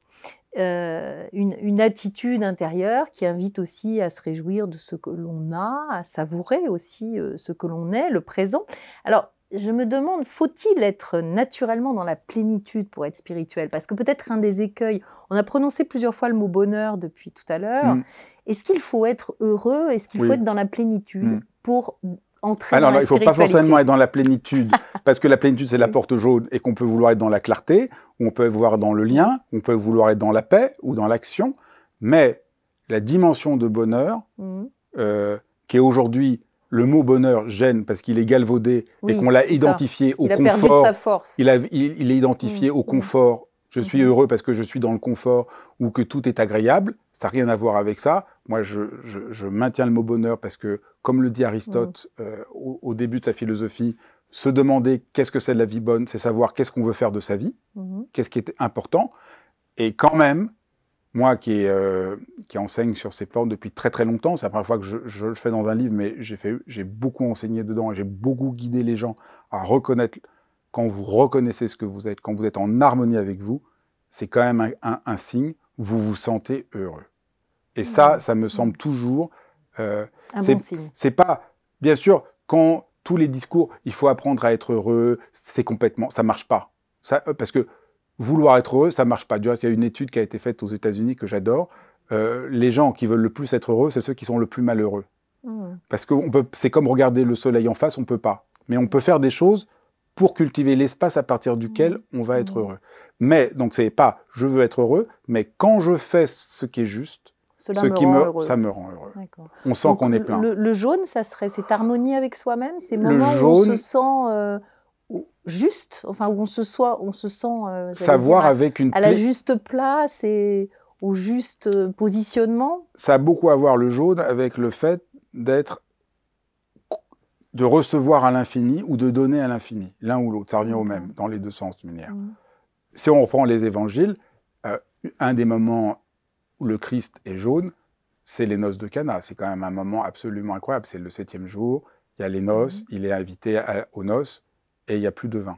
euh, une, attitude intérieure qui invite aussi à se réjouir de ce que l'on a, à savourer aussi euh, ce que l'on est, le présent. Alors je me demande, faut-il être naturellement dans la plénitude pour être spirituel Parce que peut-être un des écueils, on a prononcé plusieurs fois le mot bonheur depuis tout à l'heure. Mm. Est-ce qu'il faut être heureux Est-ce qu'il faut être dans la plénitude mm pour entrer Alors, dans la il ne faut pas forcément être dans la plénitude, parce que la plénitude, c'est la porte jaune et qu'on peut vouloir être dans la clarté, on peut vouloir être dans le lien, on peut vouloir être dans la paix ou dans l'action, mais la dimension de bonheur, mm. euh, qui est aujourd'hui le mot bonheur gêne parce qu'il est galvaudé et qu'on l'a identifié au confort. force. Il, est identifié mm, au mm. confort. Je suis heureux parce que je suis dans le confort ou que tout est agréable. Ça n'a rien à voir avec ça. Moi, je, maintiens le mot bonheur parce que, comme le dit Aristote mm. euh, au, début de sa philosophie, se demander qu'est-ce que c'est de la vie bonne, c'est savoir qu'est-ce qu'on veut faire de sa vie, mm-hmm. qu'est-ce qui est important. Et quand même, moi qui, euh, enseigne sur ces plantes depuis très très longtemps, c'est la première fois que je, le fais dans un livre, mais j'ai beaucoup enseigné dedans et j'ai beaucoup guidé les gens à reconnaître, quand vous reconnaissez ce que vous êtes, quand vous êtes en harmonie avec vous, c'est quand même un, un, un signe, vous vous sentez heureux. Et ça, ça me semble toujours. Euh, Un bon signe. C'est pas. Bien sûr, quand tous les discours, il faut apprendre à être heureux, c'est complètement. Ça marche pas. Ça, euh, parce que vouloir être heureux, ça marche pas. Il y a une étude qui a été faite aux États-Unis que j'adore. Euh, les gens qui veulent le plus être heureux, c'est ceux qui sont le plus malheureux. Hmm. Parce que c'est comme regarder le soleil en face, on peut pas. Mais on peut faire des choses pour cultiver l'espace à partir duquel hmm. on va être hmm. heureux. Mais donc c'est pas je veux être heureux, mais quand je fais ce qui est juste, ce qui me, ça me rend heureux. On sent qu'on est plein. Le, jaune, ça serait cette harmonie avec soi-même, C'est moments où on se sent euh, juste, enfin où on se soit, on se sent euh, savoir avec une à la juste place et au juste euh, positionnement. Ça a beaucoup à voir le jaune avec le fait d'être de recevoir à l'infini ou de donner à l'infini, l'un ou l'autre, ça revient au même, dans les deux sens de manière. Mmh. Si on reprend les évangiles, un des moments où le Christ est jaune, c'est les noces de Cana. C'est quand même un moment absolument incroyable. C'est le septième jour, il y a les noces, mhm. il est invité aux noces et il n'y a plus de vin.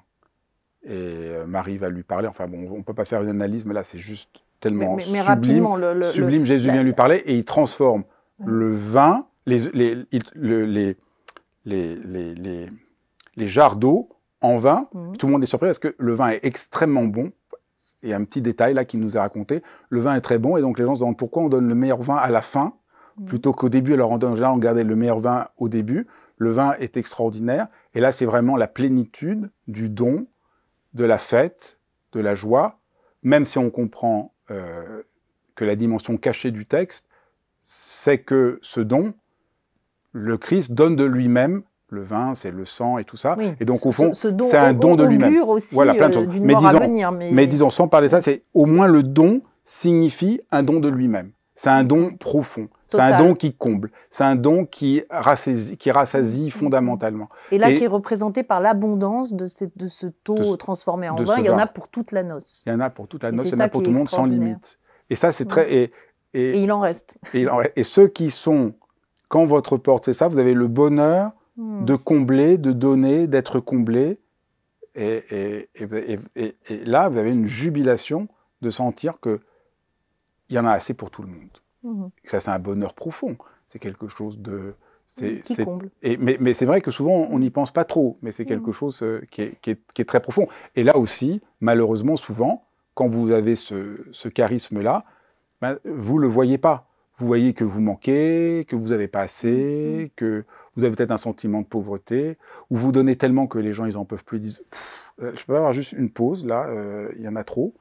Et euh, Marie va lui parler. Enfin bon, on ne peut pas faire une analyse, mais là c'est juste tellement sublime. sublime, Jésus vient lui parler et il transforme le vin, les, les, jarres d'eau en vin. Mhm. Tout le monde est surpris parce que le vin est extrêmement bon et un petit détail là qu'il nous a raconté, le vin est très bon et donc les gens se demandent pourquoi on donne le meilleur vin à la fin mm. plutôt qu'au début. Alors en général, on gardait le meilleur vin au début. Le vin est extraordinaire et là, c'est vraiment la plénitude du don, de la fête, de la joie. Même si on comprend euh, que la dimension cachée du texte, c'est que ce don, le Christ donne de lui-même le vin, c'est le sang et tout ça. Et donc, au fond, c'est un don de lui-même. Voilà, plein de euh, choses. Mais disons, mais... disons, sans parler de ça, c'est au moins le don signifie un don de lui-même. C'est un don profond. C'est un don qui comble. C'est un don qui rassasie, qui mm-hmm. fondamentalement. Et là, qui est représenté par l'abondance de, ce taux transformé en vin. Il y en a pour toute la noce. Il y en a pour toute la noce. Il y en a pour tout le monde sans limite. Et ça, c'est très. Et, il en reste. et ceux qui sont, quand votre porte, c'est ça, vous avez le bonheur Hmm. de combler, de donner, d'être comblé. Et, là, vous avez une jubilation de sentir que il y en a assez pour tout le monde. Hmm. Ça, c'est un bonheur profond. C'est quelque chose de. qui comble. mais, c'est vrai que souvent, on n'y pense pas trop, mais c'est quelque hmm. chose euh, qui est, très profond. Et là aussi, malheureusement, souvent, quand vous avez ce, charisme-là, ben, vous ne le voyez pas vous voyez que vous manquez, que vous n'avez pas assez, mm, mm. que vous avez peut-être un sentiment de pauvreté, ou vous donnez tellement que les gens, ils n'en peuvent plus, disent « euh, je peux avoir juste une pause, là, euh, il y en a trop ».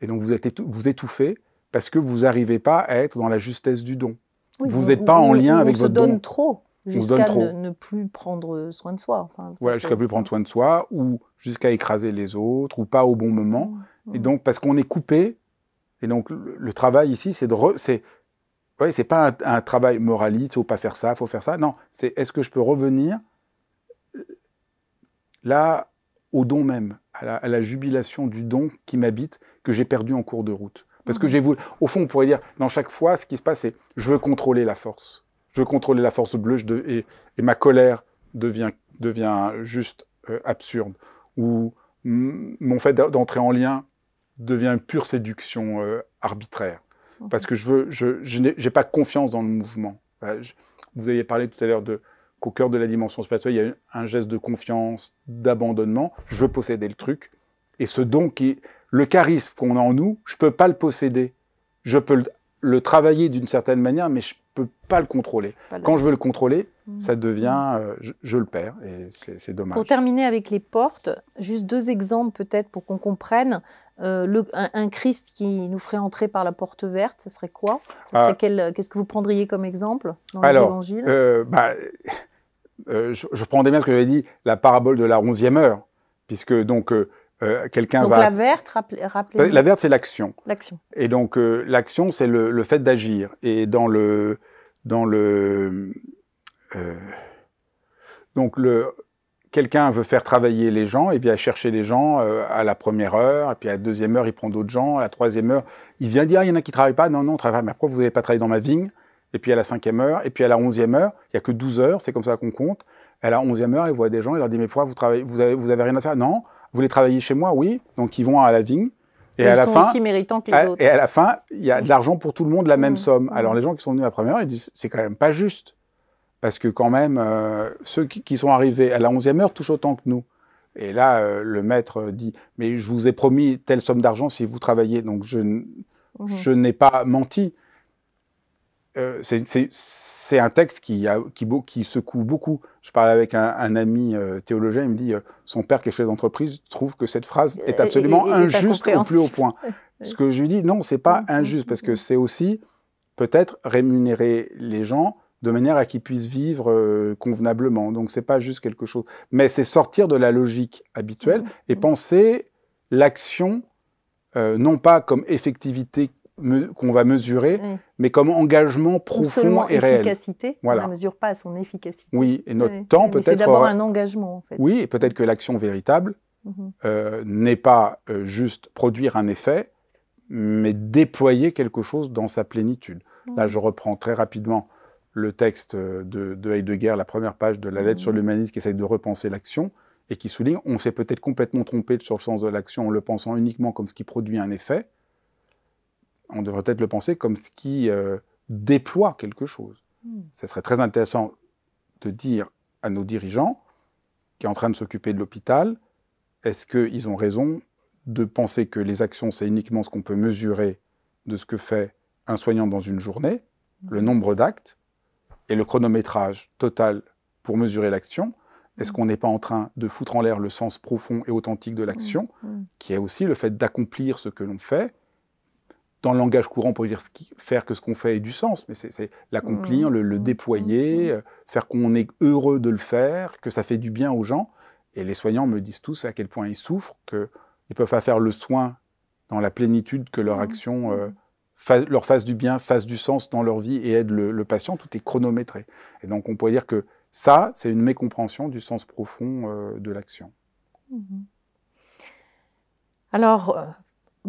Et donc, vous êtes vous étouffez parce que vous n'arrivez pas à être dans la justesse du don. vous n'êtes pas en lien avec votre don. on se donne trop. Jusqu'à ne, plus prendre soin de soi. Enfin, voilà, jusqu'à plus prendre soin de soi, ou jusqu'à écraser les autres, ou pas au bon mm, moment. Et donc, parce qu'on est coupé. Et donc, le, travail ici, c'est de... Oui, c'est pas un, travail moraliste, faut pas faire ça, faut faire ça. Non, c'est est-ce que je peux revenir euh, là au don même, à la, jubilation du don qui m'habite, que j'ai perdu en cours de route. Parce que mmh. j'ai voulu, au fond, on pourrait dire, dans chaque fois, ce qui se passe, c'est je veux contrôler la force. Je veux contrôler la force bleue de, et, ma colère devient, devient juste euh, absurde. Ou mon fait d'entrer en lien devient une pure séduction euh, arbitraire parce que je veux, je, n'ai pas confiance dans le mouvement. Bah, vous aviez parlé tout à l'heure de qu'au cœur de la dimension spatiale, il y a un geste de confiance, d'abandonnement. Je veux posséder le truc. Et ce don qui, le charisme qu'on a en nous, je peux pas le posséder. Je peux le, le travailler d'une certaine manière, mais je pas le contrôler. Quand je veux le contrôler, mmh. ça devient, mmh. euh, je, le perds et c'est dommage. Pour terminer avec les portes, juste deux exemples peut-être pour qu'on comprenne. Euh, le, un, Christ qui nous ferait entrer par la porte verte, ce serait quoi ah. euh, Qu'est-ce que vous prendriez comme exemple dans alors, bah, je, je, prendrais bien ce que j'avais dit, la parabole de la onzième heure, puisque donc quelqu'un va. La verte, rappelez, La verte, c'est l'action. L'action. Et donc, l'action, c'est le, fait d'agir. Et dans le, dans le... Euh, donc le, quelqu'un veut faire travailler les gens, il vient chercher les gens euh, à la première heure, et puis à la deuxième heure, il prend d'autres gens, à la troisième heure, il vient dire, ah, il y en a qui ne travaillent pas, non, non, on travaille, mais pourquoi vous n'avez pas travaillé dans ma vigne Et puis à la cinquième heure, et puis à la onzième heure, il n'y a que douze heures, c'est comme ça qu'on compte, à la onzième heure, il voit des gens, il leur dit, mais pourquoi vous travaillez, vous avez, vous avez rien à faire Non, vous voulez travailler chez moi Oui, donc ils vont à la vigne, et, à ils la sont fin, aussi méritants que les autres. Et à la fin, il y a de mm. l'argent pour tout le monde, la même mm. somme. Mm. Alors les gens qui sont venus la première, heure, ils disent c'est quand même pas juste. Parce que quand même, euh, ceux qui, sont arrivés à la 11e heure touchent autant que nous. Et là, euh, le maître dit Mais je vous ai promis telle somme d'argent si vous travaillez. Donc je, mm-hmm. je n'ai pas menti. Euh, c'est un texte qui, a, qui, secoue beaucoup. Je parlais avec un, ami euh, théologien, il me dit, euh, son père qui est chef d'entreprise trouve que cette phrase est absolument injuste au plus haut point. Ce que je lui dis, non, c'est pas mm, mm, injuste, parce que mm, c'est aussi peut-être rémunérer les gens de manière à qu'ils puissent vivre convenablement. Donc c'est pas juste quelque chose. Mais c'est sortir de la logique habituelle et penser l'action non pas comme effectivité qu'on va mesurer, mm. mais comme engagement profond et réel. efficacité, on ne mesure pas à son efficacité. Oui, et notre temps peut-être... C'est d'abord un engagement, en fait. Oui, et peut-être que l'action véritable mhm. euh, n'est pas euh, juste produire un effet, mais déployer quelque chose dans sa plénitude. Mhm. Là, je reprends très rapidement le texte euh, de, de Heidegger, la première page de la lettre sur mhm. l'humanisme qui essaye de repenser l'action et qui souligne on s'est peut-être complètement trompé sur le sens de l'action en le pensant uniquement comme ce qui produit un effet on devrait peut-être le penser comme ce qui euh, déploie quelque chose. Ce hmm. serait très intéressant de dire à nos dirigeants qui sont en train de s'occuper de l'hôpital, est-ce qu'ils ont raison de penser que les actions, c'est uniquement ce qu'on peut mesurer de ce que fait un soignant dans une journée, hmm. le nombre d'actes et le chronométrage total pour mesurer l'action Est-ce hmm. qu'on n'est pas en train de foutre en l'air le sens profond et authentique de l'action, qui est aussi le fait d'accomplir ce que l'on fait dans le langage courant, on dire ce qui, faire que ce qu'on fait ait du sens, mais c'est l'accomplir, mmh. le, mmh. déployer, mmh. Euh, faire qu'on est heureux de le faire, que ça fait du bien aux gens. Et les soignants me disent tous à quel point ils souffrent, qu'ils ne peuvent pas faire le soin dans la plénitude que leur action euh, leur fasse du bien, fasse du sens dans leur vie et aide le, patient. Tout est chronométré. Et donc on pourrait dire que ça, c'est une mécompréhension du sens profond euh, de l'action. Alors,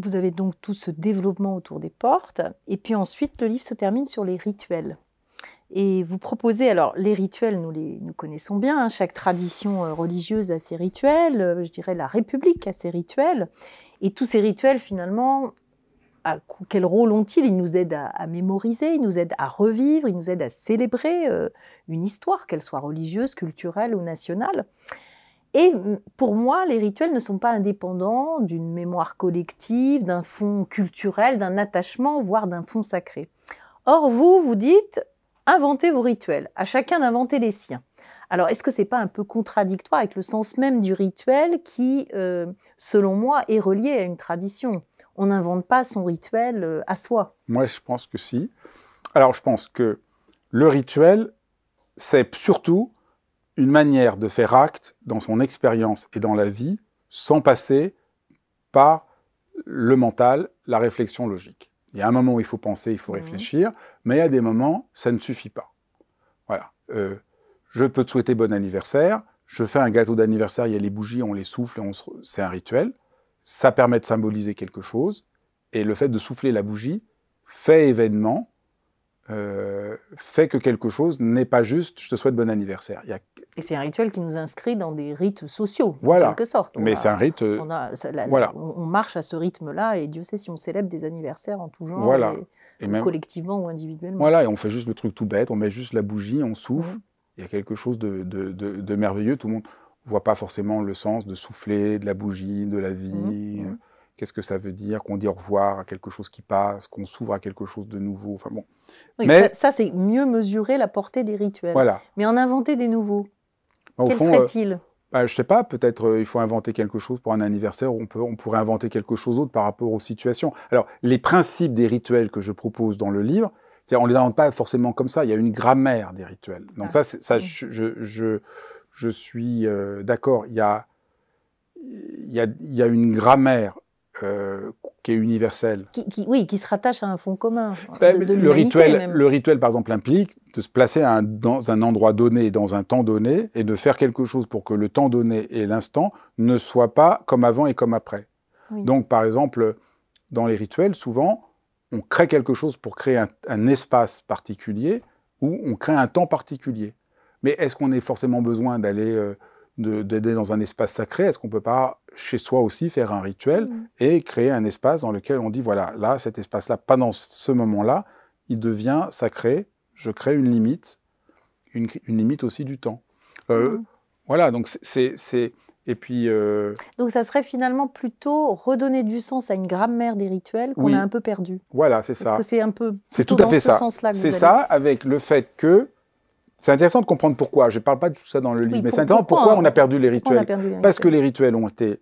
vous avez donc tout ce développement autour des portes. Et puis ensuite, le livre se termine sur les rituels. Et vous proposez, alors les rituels, nous les nous connaissons bien, hein, chaque tradition euh, religieuse a ses rituels, euh, je dirais la République a ses rituels. Et tous ces rituels, finalement, à quel rôle ont-ils Ils nous aident à, mémoriser, ils nous aident à revivre, ils nous aident à célébrer euh, une histoire, qu'elle soit religieuse, culturelle ou nationale. Et pour moi, les rituels ne sont pas indépendants d'une mémoire collective, d'un fond culturel, d'un attachement, voire d'un fond sacré. Or, vous, vous dites, inventez vos rituels, à chacun d'inventer les siens. Alors, est-ce que c'est pas un peu contradictoire avec le sens même du rituel qui, euh, selon moi, est relié à une tradition On n'invente pas son rituel euh, à soi. Moi, je pense que si. Alors, je pense que le rituel, c'est surtout une manière de faire acte dans son expérience et dans la vie sans passer par le mental, la réflexion logique. Il y a un moment où il faut penser, il faut mhm. réfléchir, mais il y a des moments, ça ne suffit pas. Voilà. Euh, je peux te souhaiter bon anniversaire, je fais un gâteau d'anniversaire, il y a les bougies, on les souffle, c'est un rituel. Ça permet de symboliser quelque chose, et le fait de souffler la bougie fait événement fait que quelque chose n'est pas juste, je te souhaite bon anniversaire. Et c'est un rituel qui nous inscrit dans des rites sociaux, voilà. en quelque sorte. Mais c'est un rite. Euh, on, on, marche à ce rythme-là, et Dieu sait si on célèbre des anniversaires en tout genre. Et, euh, collectivement ou individuellement. Voilà, et on fait juste le truc tout bête, on met juste la bougie, on souffle. Mhm. Il y a quelque chose de, merveilleux. Tout le monde voit pas forcément le sens de souffler, de la bougie, de la vie. Mhm. Euh, mhm. Qu'est-ce que ça veut dire qu'on dit au revoir à quelque chose qui passe, qu'on s'ouvre à quelque chose de nouveau Enfin bon. Mais ça, c'est mieux mesurer la portée des rituels. Voilà. Mais en inventer des nouveaux. Bah, Quels euh, serait-il bah, Je ne sais pas. Peut-être euh, il faut inventer quelque chose pour un anniversaire. On peut, on pourrait inventer quelque chose d'autre par rapport aux situations. Alors les principes des rituels que je propose dans le livre, on ne les invente pas forcément comme ça. Il y a une grammaire des rituels. Donc ah. ça, ça je, je, je, suis euh, d'accord. Il il il y a une grammaire euh, qui est universel. Qui, oui, qui se rattache à un fond commun. Hein, bah, le, rituel, le rituel, par exemple, implique de se placer dans un endroit donné, dans un temps donné, et de faire quelque chose pour que le temps donné et l'instant ne soient pas comme avant et comme après. Donc, par exemple, dans les rituels, souvent, on crée quelque chose pour créer un, espace particulier ou on crée un temps particulier. Mais est-ce qu'on a forcément besoin d'aller euh, dans un espace sacré Est-ce qu'on ne peut pas chez soi aussi faire un rituel mm. et créer un espace dans lequel on dit voilà, là, cet espace-là, pendant ce moment-là, il devient sacré, je crée une limite, une, limite aussi du temps. Euh, mm. Voilà, donc c'est. Et puis. Euh, donc ça serait finalement plutôt redonner du sens à une grammaire des rituels qu'on a un peu perdu. Voilà, c'est ça. Parce que c'est un peu. C'est tout à fait ça. C'est ça avec le fait que c'est intéressant de comprendre pourquoi. Je ne parle pas de tout ça dans le livre, mais c'est intéressant pourquoi, on, a perdu les rituels. Parce que les rituels ont été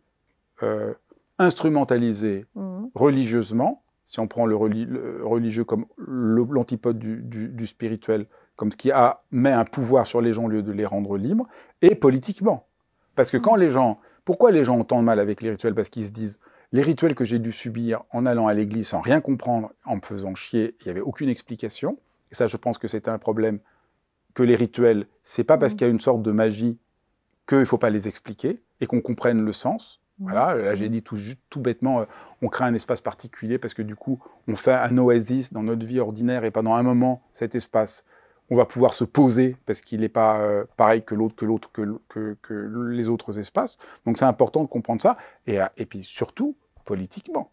euh, instrumentalisés mhm. religieusement, si on prend le, religieux comme l'antipode du, spirituel, comme ce qui a, met un pouvoir sur les gens au lieu de les rendre libres, et politiquement. Parce que quand mhm. les gens... Pourquoi les gens ont tant de mal avec les rituels Parce qu'ils se disent, les rituels que j'ai dû subir en allant à l'église sans rien comprendre, en me faisant chier, il n'y avait aucune explication. Et ça, je pense que c'était un problème que les rituels, c'est pas parce mm. qu'il y a une sorte de magie qu'il ne faut pas les expliquer et qu'on comprenne le sens. Mm. Voilà, là j'ai dit tout, bêtement, euh, on crée un espace particulier parce que du coup, on fait un oasis dans notre vie ordinaire et pendant un moment, cet espace, on va pouvoir se poser parce qu'il n'est pas euh, pareil que l'autre, que l'autre, que, les autres espaces. Donc c'est important de comprendre ça et, euh, et puis surtout politiquement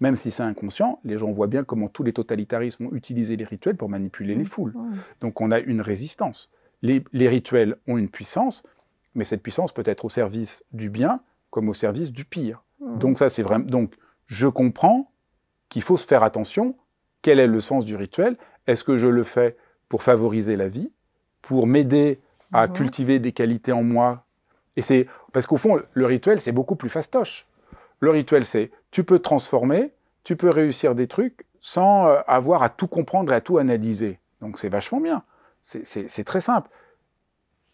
même si c'est inconscient, les gens voient bien comment tous les totalitarismes ont utilisé les rituels pour manipuler les mm. foules. Donc on a une résistance. Les, rituels ont une puissance, mais cette puissance peut être au service du bien comme au service du pire. Mm. Donc ça, c'est vraiment. Donc je comprends qu'il faut se faire attention. Quel est le sens du rituel Est-ce que je le fais pour favoriser la vie, pour m'aider à mm-hmm. cultiver des qualités en moi Et c'est parce qu'au fond, le rituel, c'est beaucoup plus fastoche. Le rituel, c'est tu peux transformer, tu peux réussir des trucs sans euh, avoir à tout comprendre et à tout analyser. Donc c'est vachement bien. C'est très simple.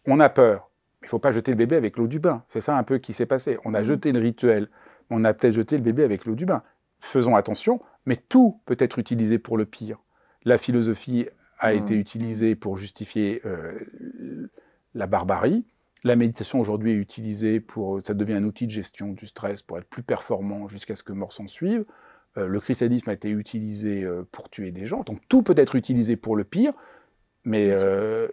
On a peur. Il ne faut pas jeter le bébé avec l'eau du bain. C'est ça un peu qui s'est passé. On a mhm. jeté le rituel. On a peut-être jeté le bébé avec l'eau du bain. Faisons attention, mais tout peut être utilisé pour le pire. La philosophie a mhm. été utilisée pour justifier euh, la barbarie. La méditation aujourd'hui est utilisée pour, ça devient un outil de gestion du stress pour être plus performant jusqu'à ce que mort s'en suive. Euh, le christianisme a été utilisé euh, pour tuer des gens. Donc tout peut être utilisé pour le pire, mais euh,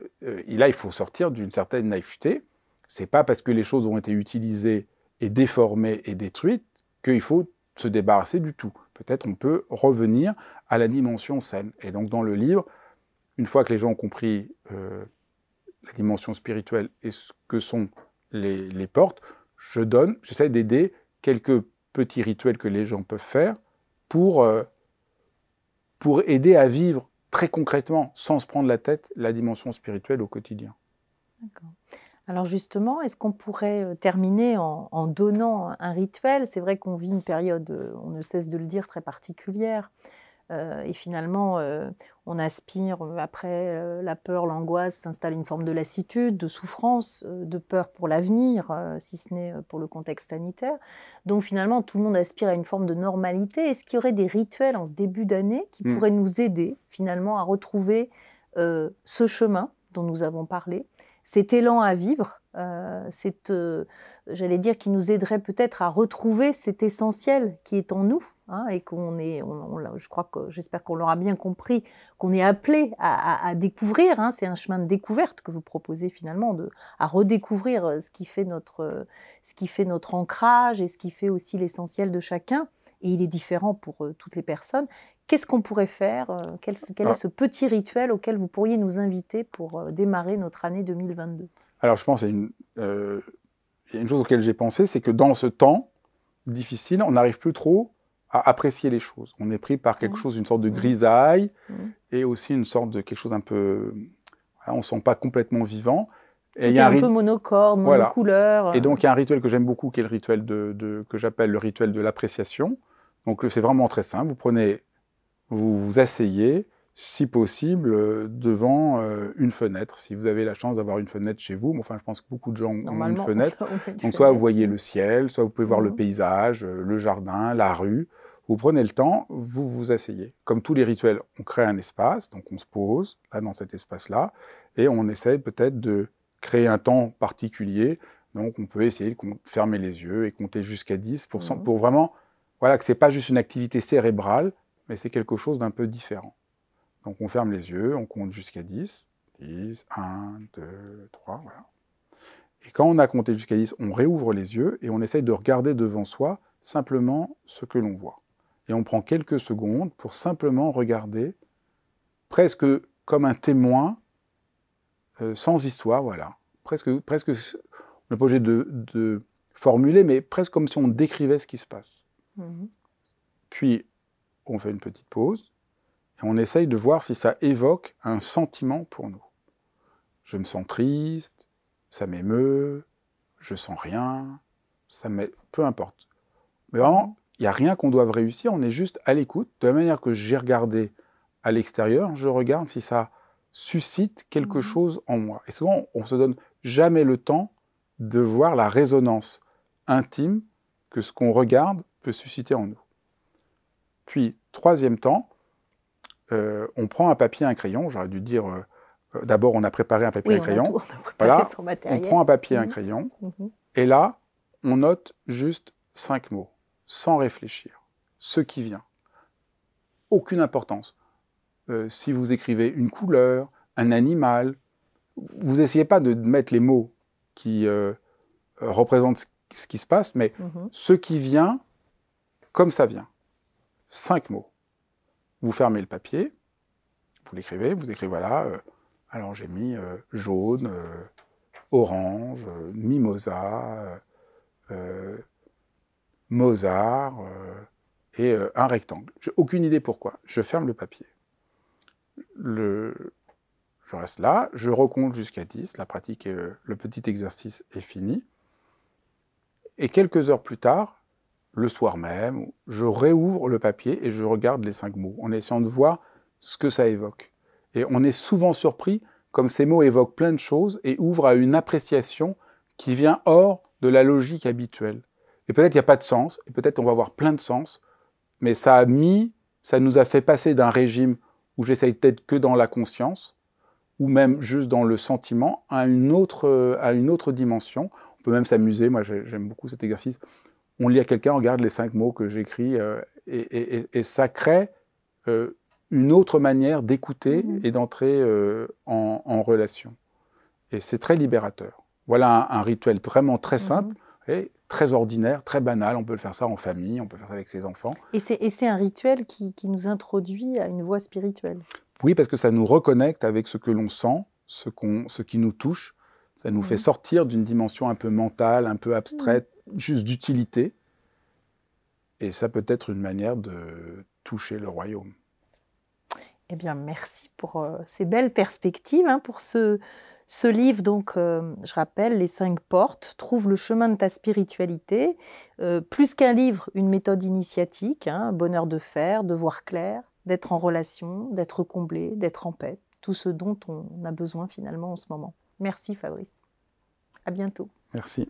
là il faut sortir d'une certaine naïveté. C'est pas parce que les choses ont été utilisées et déformées et détruites qu'il faut se débarrasser du tout. Peut-être on peut revenir à la dimension saine. Et donc dans le livre, une fois que les gens ont compris la dimension spirituelle et ce que sont les, portes, je donne, j'essaie d'aider quelques petits rituels que les gens peuvent faire pour, euh, pour aider à vivre très concrètement, sans se prendre la tête, la dimension spirituelle au quotidien. Alors justement, est-ce qu'on pourrait euh, terminer en donnant un rituel C'est vrai qu'on vit une période, euh, on ne cesse de le dire, très particulière. Euh, et finalement, euh, on aspire, euh, après la peur, l'angoisse, s'installe une forme de lassitude, de souffrance, de peur pour l'avenir, si ce n'est pour le contexte sanitaire. Donc finalement, tout le monde aspire à une forme de normalité. Est-ce qu'il y aurait des rituels en ce début d'année qui hmm. pourraient nous aider finalement à retrouver ce chemin dont nous avons parlé, cet élan à vivre j'allais dire, qui nous aiderait peut-être à retrouver cet essentiel qui est en nous Hein, et qu'on est, je crois que j'espère qu'on l'aura bien compris, qu'on est appelé à, découvrir. Hein, c'est un chemin de découverte que vous proposez finalement, de, à redécouvrir euh, ce qui fait notre, euh, ce qui fait notre ancrage et ce qui fait aussi l'essentiel de chacun. Et il est différent pour euh, toutes les personnes. Qu'est-ce qu'on pourrait faire Quel, est ah. ce petit rituel auquel vous pourriez nous inviter pour démarrer notre année 2022 Alors, je pense qu'il une, a une chose auquel j'ai pensé, c'est que dans ce temps difficile, on n'arrive plus trop à apprécier les choses. On est pris par quelque mmh. chose, une sorte de mmh. grisaille mmh. et aussi une sorte de quelque chose un peu. on ne sent pas complètement vivant. Et il y a un, peu monocorde, monocouleur. Et donc il y a un rituel que j'aime beaucoup, qui est le rituel de, que j'appelle le rituel de l'appréciation. Donc c'est vraiment très simple. Vous prenez, vous vous asseyez, si possible, devant euh, une fenêtre. Si vous avez la chance d'avoir une fenêtre chez vous, enfin, je pense que beaucoup de gens ont une fenêtre. Donc, soit vous voyez le ciel, soit vous pouvez voir le paysage, euh, le jardin, la rue. Vous prenez le temps, vous vous asseyez. Comme tous les rituels, on crée un espace, donc on se pose là dans cet espace-là, et on essaye peut-être de créer un temps particulier. Donc on peut essayer de fermer les yeux et compter jusqu'à 10 mmh pour, vraiment, voilà, que ce n'est pas juste une activité cérébrale, mais c'est quelque chose d'un peu différent. Donc on ferme les yeux, on compte jusqu'à 10, 10, 1, 2, 3, voilà. Et quand on a compté jusqu'à 10, on réouvre les yeux et on essaye de regarder devant soi simplement ce que l'on voit et on prend quelques secondes pour simplement regarder, presque comme un témoin, euh, sans histoire, voilà. Presque, presque on n'a pas de, de, formuler, mais presque comme si on décrivait ce qui se passe. Mhm. Puis, on fait une petite pause, et on essaye de voir si ça évoque un sentiment pour nous. Je me sens triste, ça m'émeut, je sens rien, ça m'est... peu importe. Mais vraiment, il n'y a rien qu'on doive réussir, on est juste à l'écoute. De la manière que j'ai regardé à l'extérieur, je regarde si ça suscite quelque mhm. chose en moi. Et souvent, on ne se donne jamais le temps de voir la résonance intime que ce qu'on regarde peut susciter en nous. Puis, troisième temps, euh, on prend un papier, un crayon. J'aurais dû dire, euh, euh, d'abord, on a préparé un papier, et un crayon. on voilà, on prend un papier, et un mhm. crayon. Mhm. Et là, on note juste cinq mots sans réfléchir, ce qui vient. Aucune importance. Euh, si vous écrivez une couleur, un animal, vous n'essayez pas de mettre les mots qui euh, représentent ce qui se passe, mais mhm. ce qui vient, comme ça vient. Cinq mots. Vous fermez le papier, vous l'écrivez, vous écrivez, voilà, euh, alors j'ai mis jaune, orange, mimosa, Mozart euh, et euh, un rectangle. J'ai aucune idée pourquoi. Je ferme le papier. Je reste là, je recompte jusqu'à 10, la pratique, euh, le petit exercice est fini. Et quelques heures plus tard, le soir même, je réouvre le papier et je regarde les cinq mots en essayant de voir ce que ça évoque. Et on est souvent surpris comme ces mots évoquent plein de choses et ouvrent à une appréciation qui vient hors de la logique habituelle. Et peut-être il n'y a pas de sens, et peut-être on va avoir plein de sens, mais ça a mis, ça nous a fait passer d'un régime où j'essaye d'être que dans la conscience, ou même juste dans le sentiment, à une autre, à une autre dimension. On peut même s'amuser, moi j'aime beaucoup cet exercice. On lit à quelqu'un, on regarde les cinq mots que j'écris, euh, et, ça crée euh, une autre manière d'écouter mmh et d'entrer euh, en, relation. Et c'est très libérateur. Voilà un, rituel vraiment très mmh simple très ordinaire, très banal. On peut le faire ça en famille, on peut faire ça avec ses enfants. Et c'est un rituel qui, nous introduit à une voie spirituelle. Oui, parce que ça nous reconnecte avec ce que l'on sent, ce, qu'on, ce qui nous touche. Ça nous fait mm. sortir d'une dimension un peu mentale, un peu abstraite, mm. juste d'utilité. Et ça peut être une manière de toucher le royaume. Eh bien, merci pour euh, ces belles perspectives, hein, pour ce, ce livre, donc, euh, je rappelle, Les cinq portes, trouve le chemin de ta spiritualité, euh, plus qu'un livre, une méthode initiatique, hein, bonheur de faire, de voir clair, d'être en relation, d'être comblé, d'être en paix, tout ce dont on a besoin finalement en ce moment. Merci Fabrice. À bientôt. Merci.